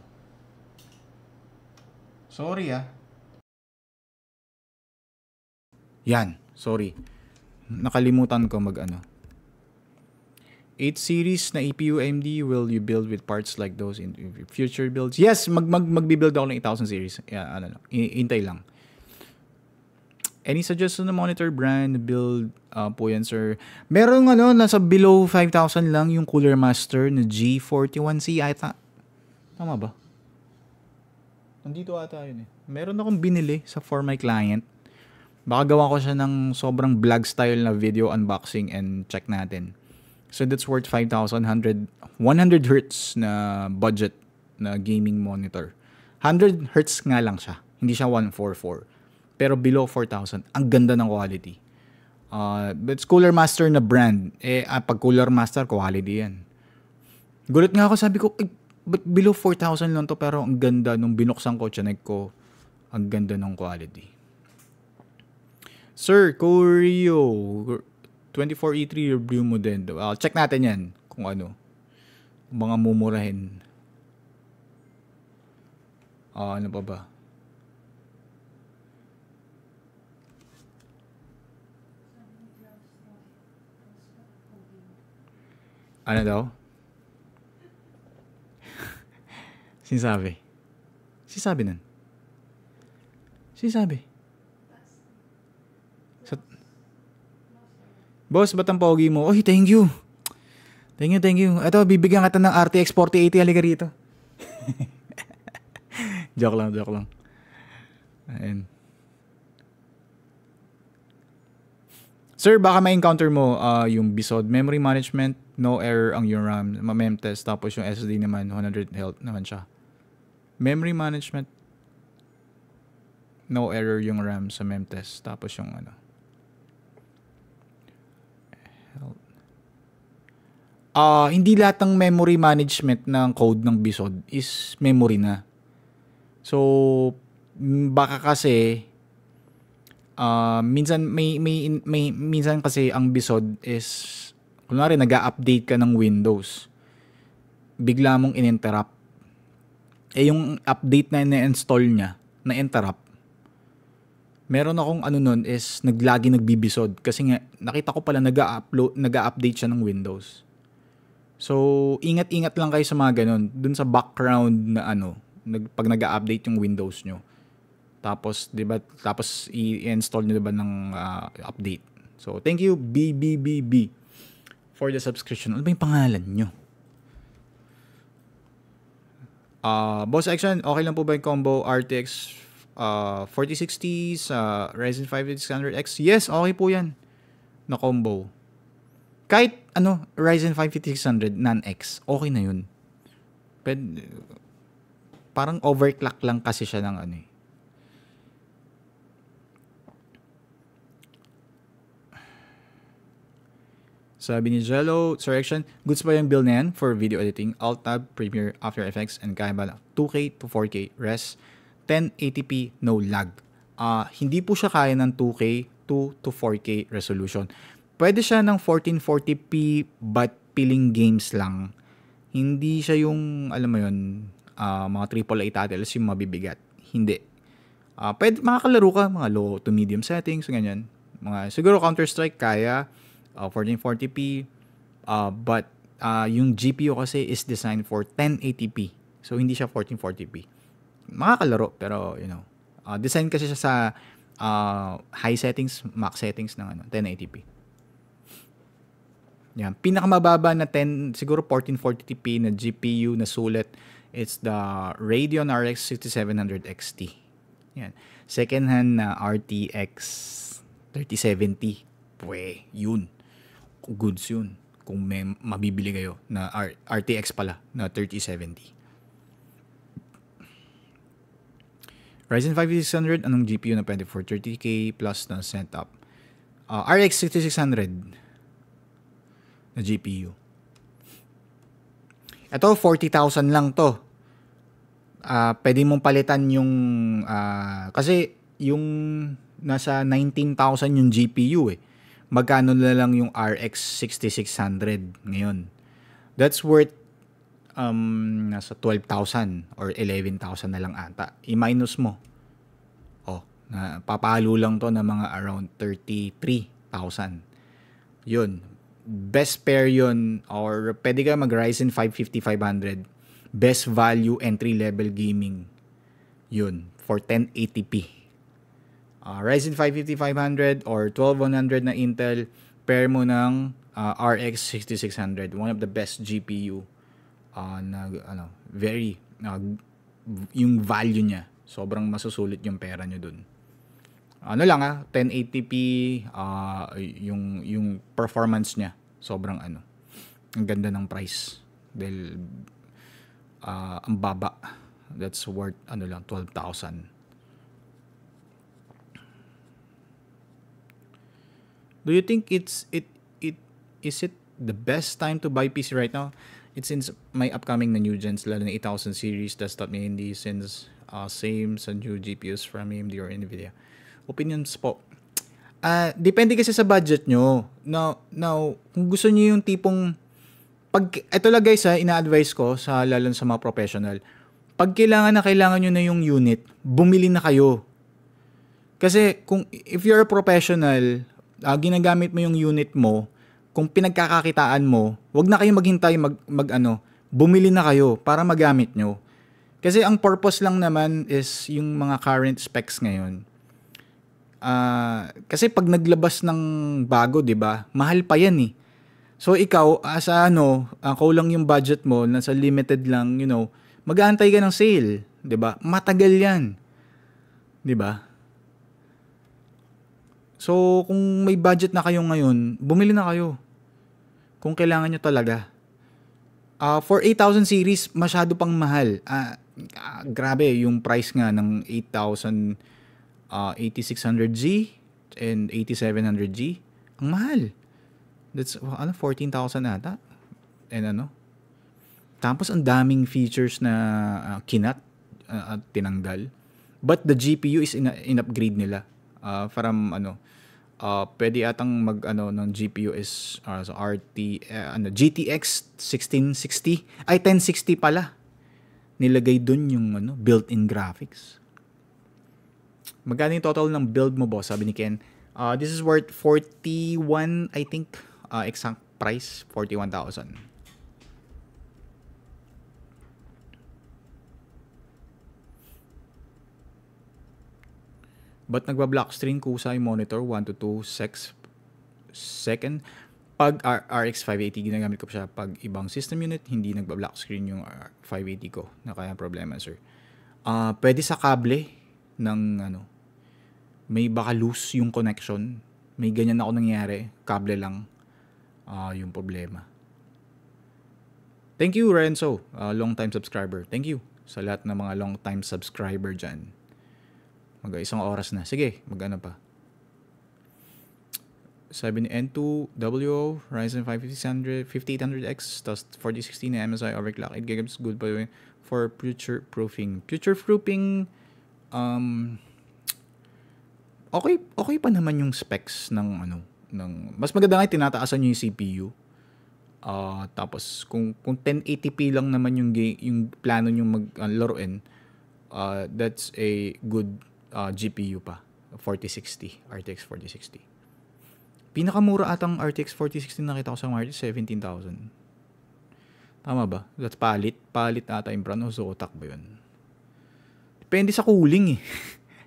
Sorry ah. Yan, sorry. Nakalimutan ko mag-ano. 8 series na EPU AMD will you build with parts like those in future builds? Yes, mag, mag magbi-build ako ng 8000 series. Yeah, ano lang. Intay lang. Any suggestion na monitor brand build uh, po yan sir? Merong ano, nasa below 5,000 lang yung Cooler Master na G41C. I, th- Tama ba? Nandito ata yun eh. Meron akong binili sa for my client. Baka gawa ko siya ng sobrang vlog style na video unboxing and check natin. So that's worth 5,100 100 Hz na budget na gaming monitor. 100 Hz nga lang siya. Hindi siya 144. Pero below 4,000. Ang ganda ng quality. Uh, it's Cooler Master na brand. Eh, ah, pag Cooler Master, quality yan. Gulat nga ako, sabi ko, eh, but below 4,000 lang to pero ang ganda nung binuksan ko, chinek ko, ang ganda ng quality. Sir, Corio 24E3 review mo din. Uh, check natin yan kung ano. Mga mumurahin. Uh, ano pa ba? Ano daw? Sinasabi. Sinasabi nun. Sinasabi. Sa, Boss, ba't ang pogi mo? Oy, thank you. Thank you, thank you. Ito, bibigyan kita ng RTX 4080. Halika rito. *laughs* joke lang, joke lang. Ayan. Sir, baka may encounter mo uh, yung BISOD memory management, no error ang yung RAM, ma-mem test, tapos yung SSD naman, 100 health naman siya memory management, no error yung RAM sa memtest. Tapos yung ano, Uh, hindi lahat ng memory management ng code ng Bisod is memory na. So, baka kasi uh, minsan may, may, may minsan kasi ang Bisod is kunwari nag-update ka ng Windows. Bigla mong ininterrupt eh yung update na ina-install niya, na interrupt, meron akong ano nun is naglagi nagbibisod kasi nga nakita ko pala nag-upload nag-update siya ng Windows. So, ingat-ingat lang kayo sa mga ganun. Dun sa background na ano, nag, pag nag-update yung Windows nyo. Tapos, 'di ba? Tapos i-install niyo 'di ba ng uh, update. So, thank you BBBB for the subscription. Ano ba yung pangalan nyo? Uh, boss action, okay lang po ba yung combo RTX uh, 4060 sa uh, Ryzen 5 5600X? Yes, okay po yan na combo. Kahit ano, Ryzen 5 5600 non-X, okay na yun. Pero, parang overclock lang kasi siya ng ano eh. Sabi ni Jello, Direction, goods ba yung bill na yan for video editing, Alt Tab, Premiere, After Effects, and kaya ba 2K to 4K, res, 1080p, no lag. Uh, hindi po siya kaya ng 2K to, to 4K resolution. Pwede siya ng 1440p but piling games lang. Hindi siya yung, alam mo yun, uh, mga AAA titles yung mabibigat. Hindi. Uh, pwede, makakalaro ka, mga low to medium settings, ganyan. Mga, siguro Counter-Strike kaya, uh, 1440p. Uh, but uh, yung GPU kasi is designed for 1080p. So, hindi siya 1440p. Makakalaro, pero, you know, uh, design kasi siya sa uh, high settings, max settings ng ano, 1080p. Yan. Pinakamababa na 10, siguro 1440p na GPU na sulit, it's the Radeon RX 6700 XT. Yan. Second hand na RTX 3070. Pwe, yun goods yun kung may mabibili kayo na R- RTX pala na 3070. Ryzen 5 600, anong GPU na pwede for 30K plus na setup? Uh, RX 6600 na GPU. Ito, 40,000 lang to. Uh, pwede mong palitan yung... Uh, kasi yung nasa 19,000 yung GPU eh magkano na lang yung RX 6600 ngayon. That's worth um, nasa 12,000 or 11,000 na lang ata. I-minus mo. Oh, na, papalo lang to na mga around 33,000. Yun. Best pair yun or pwede ka mag Ryzen 550, 500. Best value entry level gaming. Yun. For 1080p uh, Ryzen 5 5500 or 12100 na Intel, pair mo ng uh, RX 6600, one of the best GPU uh, ah, na ano, very uh, yung value niya. Sobrang masusulit yung pera niyo dun. Ano lang ah, 1080p uh, ah, yung yung performance niya, sobrang ano. Ang ganda ng price dahil uh, ang baba. That's worth ano lang 12,000. Do you think it's it it is it the best time to buy PC right now? It since my upcoming na new gens lalo na 8000 series desktop ni AMD since uh, same sa new GPUs from AMD or Nvidia. Opinions po. Uh, depende kasi sa budget nyo. Now, now, kung gusto niyo yung tipong pag ito lang guys ha, ina-advise ko sa lalo sa mga professional. Pag kailangan na kailangan niyo na yung unit, bumili na kayo. Kasi kung if you're a professional, uh, ginagamit mo yung unit mo, kung pinagkakakitaan mo, wag na kayo maghintay mag, mag ano, bumili na kayo para magamit nyo. Kasi ang purpose lang naman is yung mga current specs ngayon. Uh, kasi pag naglabas ng bago, 'di ba? Mahal pa 'yan eh. So ikaw as a, ano, uh, kulang yung budget mo, nasa limited lang, you know, mag-aantay ka ng sale, 'di ba? Matagal 'yan. 'Di ba? So, kung may budget na kayo ngayon, bumili na kayo. Kung kailangan nyo talaga. Uh, for 8,000 series, masyado pang mahal. Uh, uh, grabe, yung price nga ng 8,000, uh, 8600G and 8700G. Ang mahal. That's, well, ano, 14,000 ata. And ano. Tapos, ang daming features na uh, kinat uh, at tinanggal. But the GPU is in, in-upgrade nila uh, from ano uh, pwede atang mag ano ng GPU is uh, so RT uh, eh, ano GTX 1660 ay 1060 pala. Nilagay doon yung ano built-in graphics. Magkano yung total ng build mo boss? Sabi ni Ken. Uh, this is worth 41 I think uh, exact price 41,000. But nagba nagbablock string ko yung monitor 1 to 2 secs second. Pag R RX 580 ginagamit ko siya pag ibang system unit, hindi nagba nagbablock screen yung R ah, 580 ko. Na kaya problema, sir. Uh, pwede sa kable ng ano, may baka loose yung connection. May ganyan ako nangyari. Kable lang uh, yung problema. Thank you, Renzo. Uh, long time subscriber. Thank you sa lahat ng mga long time subscriber dyan. Mag isang oras na. Sige, mag-ano pa. Sabi ni N2, WO, Ryzen 5600, 5800X, tapos 4060 na MSI overclock, 8 gigabits, good by the for future proofing. Future proofing, um, okay, okay pa naman yung specs ng ano, ng, mas maganda nga tinataasan nyo yung CPU. Uh, ah, tapos kung kung 1080p lang naman yung game, yung plano niyo maglaruin, ah, uh, ah, uh, that's a good uh, ah, GPU pa. 4060, RTX 4060. Pinakamura atang RTX 4060 nakita ko sa market, 17,000. Tama ba? That's palit. Palit ata yung brand. O Zotac ba yun? Depende sa cooling eh.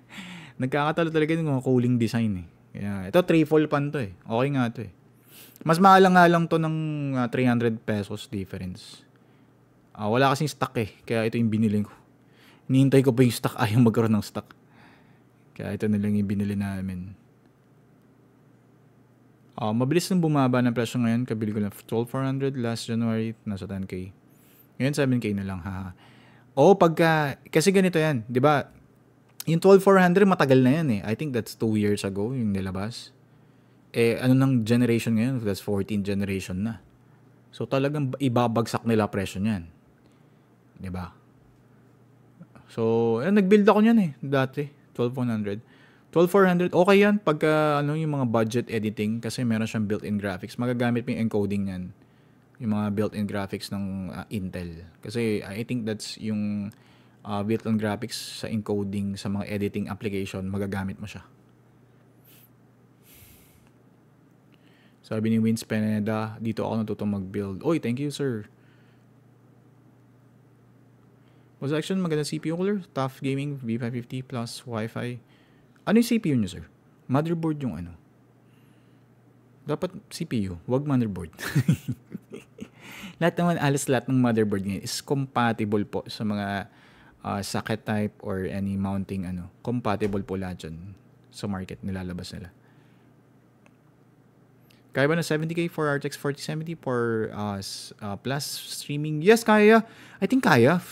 *laughs* Nagkakatalo talaga yung mga cooling design eh. Kaya, ito triple pan to eh. Okay nga to eh. Mas mahal nga lang to ng uh, ah, 300 pesos difference. Uh, wala kasing stock eh. Kaya ito yung binili ko. Nihintay ko pa yung stock. *laughs* Ayaw magkaroon ng stock. Kaya ito na lang yung binili namin. Uh, mabilis nang bumaba ng presyo ngayon. Kabili ko lang 12,400 last January. Nasa 10K. Ngayon 7K na lang. Ha? Oo, pagka... Kasi ganito yan. ba diba? Yung 12,400 matagal na yan eh. I think that's 2 years ago yung nilabas. Eh, ano nang generation ngayon? That's 14 generation na. So talagang ibabagsak nila presyo niyan. 'Di ba? So, eh, nag-build ako niyan eh dati. 12100. 12400, okay yan pagka ano yung mga budget editing kasi meron siyang built-in graphics. Magagamit mo yung encoding yan Yung mga built-in graphics ng uh, Intel. Kasi I think that's yung uh, built-in graphics sa encoding sa mga editing application, magagamit mo siya. Sabi ni Wins Peneda, dito ako natutong mag-build. Oy, thank you sir. Was action, maganda CPU cooler. Tough Gaming V550 plus Wi-Fi. Ano yung CPU nyo, sir? Motherboard yung ano? Dapat CPU, wag motherboard. *laughs* lahat naman, alas lahat ng motherboard ngayon is compatible po sa mga uh, socket type or any mounting ano. Compatible po lahat dyan sa market nilalabas nila. Kaya ba na 70k for RTX 4070 for uh, uh, plus streaming? Yes, kaya. I think kaya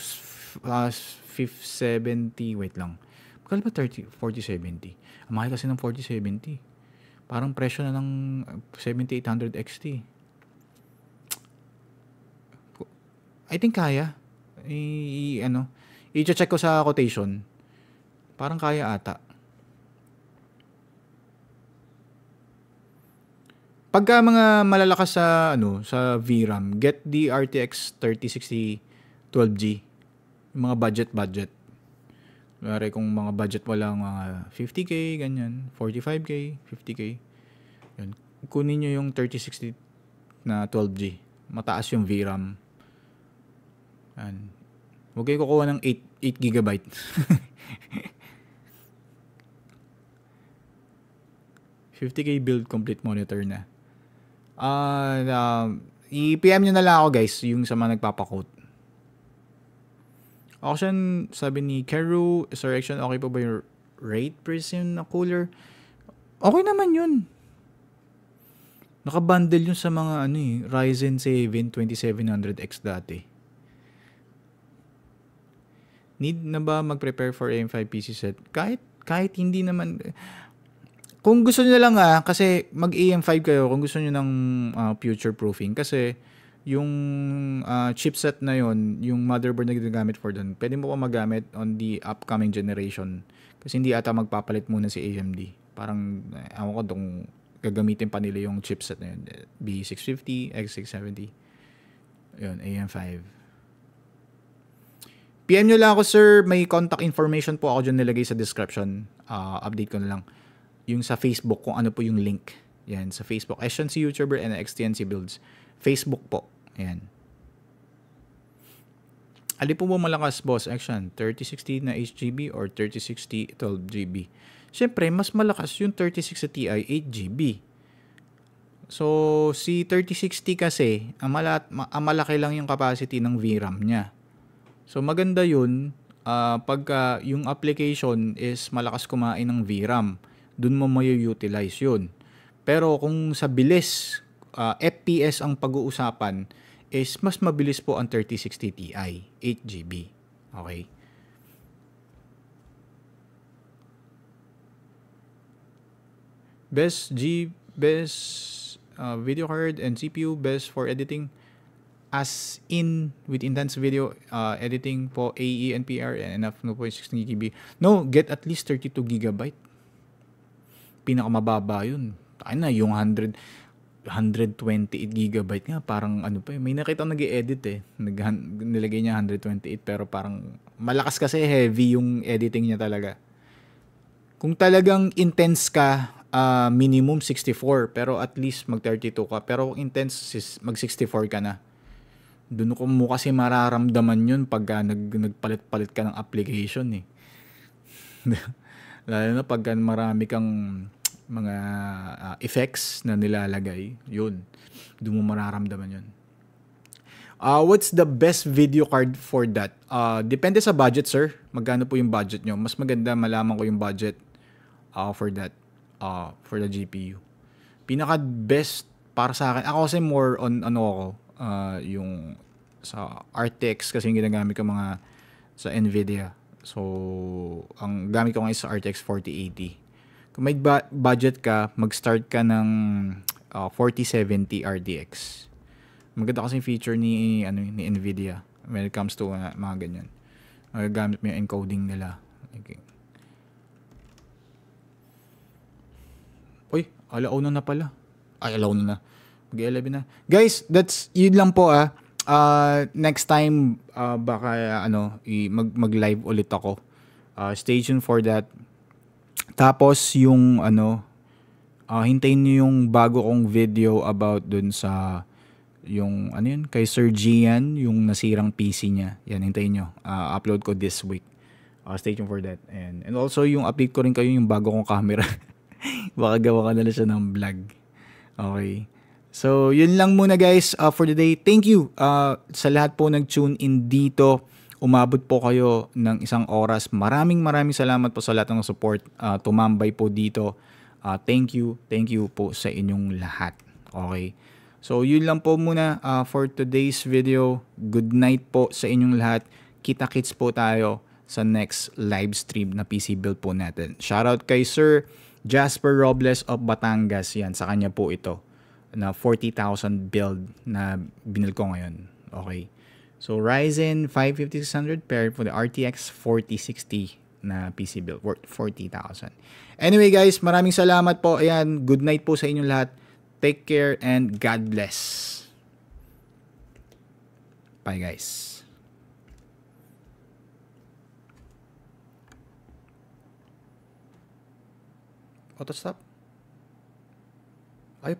uh, 570, wait lang. Magkano ba 30, 4070? Ang mahal kasi ng 4070. Parang presyo na ng 7800 uh, XT. I think kaya. I, I ano, i-check ko sa quotation. Parang kaya ata. Pagka mga malalakas sa ano sa VRAM, get the RTX 3060 12G yung mga budget-budget. Kaya kung mga budget wala mga 50k, ganyan, 45k, 50k. Yun. Kunin nyo yung 3060 na 12G. Mataas yung VRAM. Yan. Huwag kayo kukuha ng 8, 8 gigabyte. *laughs* k build complete monitor na. Ah, uh, uh, i-PM nyo na lang ako guys yung sa mga nagpapakot. Auction, sabi ni Keru, is reaction okay pa ba yung rate Prison na cooler? Okay naman yun. Nakabundle yun sa mga ano eh, Ryzen 7 2700X dati. Need na ba mag-prepare for AM5 PC set? Kahit, kahit hindi naman... Kung gusto nyo lang ah, kasi mag AM5 kayo kung gusto nyo ng uh, ah, future proofing. Kasi yung uh, chipset na yon, yung motherboard na ginagamit for doon, pwede mo pa magamit on the upcoming generation. Kasi hindi ata magpapalit muna si AMD. Parang, eh, ewan ko kung gagamitin pa nila yung chipset na yun. B650, X670. Yun, AM5. PM nyo lang ako, sir. May contact information po ako dyan nilagay sa description. Uh, update ko na lang. Yung sa Facebook, kung ano po yung link. Yan, sa Facebook. SNC YouTuber and XTNC Builds. Facebook po. Ayan. Ali po ba malakas, boss? Action, 3060 na HGB or 3060 12GB? Siyempre, mas malakas yung 3060 Ti 8GB. So, si 3060 kasi, ang, malaki lang yung capacity ng VRAM niya. So, maganda yun uh, pagka yung application is malakas kumain ng VRAM. Doon mo may utilize yun. Pero kung sa bilis, uh, ah, FPS ang pag-uusapan is mas mabilis po ang 3060 Ti 8GB. Okay? Best G best uh, video card and CPU best for editing as in with intense video uh, editing po AE and PR and enough 16 GB. No, get at least 32 GB. Pinakamababa yun. Tayo na, yung 100. 128 gigabyte nga parang ano pa eh. may nakita nag edit eh nag nilagay niya 128 pero parang malakas kasi heavy yung editing niya talaga kung talagang intense ka uh, minimum 64 pero at least mag 32 ka pero kung intense mag 64 ka na doon ko mo kasi mararamdaman yun pagka ah, nag, nagpalit-palit ka ng application eh *laughs* lalo na pagka marami kang mga uh, effects na nilalagay, yun. Doon mo mararamdaman yun. Uh, what's the best video card for that? Uh, depende sa budget, sir. Magkano po yung budget nyo? Mas maganda malaman ko yung budget uh, for that, uh, for the GPU. Pinaka best para sa akin, ako kasi more on ano ako, uh, yung sa RTX kasi yung ginagamit ko mga sa NVIDIA. So, ang gamit ko ngayon sa RTX 4080. Kung may ba- budget ka, mag-start ka ng uh, 4070 RDX. Maganda kasi feature ni ano ni Nvidia when it comes to uh, mga ganyan. Magagamit mo yung encoding nila. Okay. Uy, alauna na pala. Ay, alauna na. Mag-11 na. Guys, that's yun lang po ah. Uh, next time uh, baka ano mag mag-live ulit ako. Uh, stay tuned for that. Tapos yung ano, uh, hintayin niyo yung bago kong video about dun sa yung ano yun, kay Sir Gian, yung nasirang PC niya. Yan, hintayin nyo. Uh, ah, upload ko this week. Uh, stay tuned for that. And, and also, yung update ko rin kayo yung bago kong camera. *laughs* Baka gawa ka nila siya ng vlog. Okay. So, yun lang muna guys uh, for the day. Thank you uh, sa lahat po nag-tune in dito umabot po kayo ng isang oras. Maraming maraming salamat po sa lahat ng support. Uh, tumambay po dito. Uh, thank you. Thank you po sa inyong lahat. Okay. So yun lang po muna uh, for today's video. Good night po sa inyong lahat. Kita-kits po tayo sa next live stream na PC build po natin. Shoutout kay Sir Jasper Robles of Batangas. Yan, sa kanya po ito na 40,000 build na binil ko ngayon. Okay. So Ryzen 55600 paired for the RTX 4060 na PC build worth 40,000. Anyway guys, maraming salamat po. Ayan, good night po sa inyong lahat. Take care and God bless. Bye guys. Auto stop. Ay pa.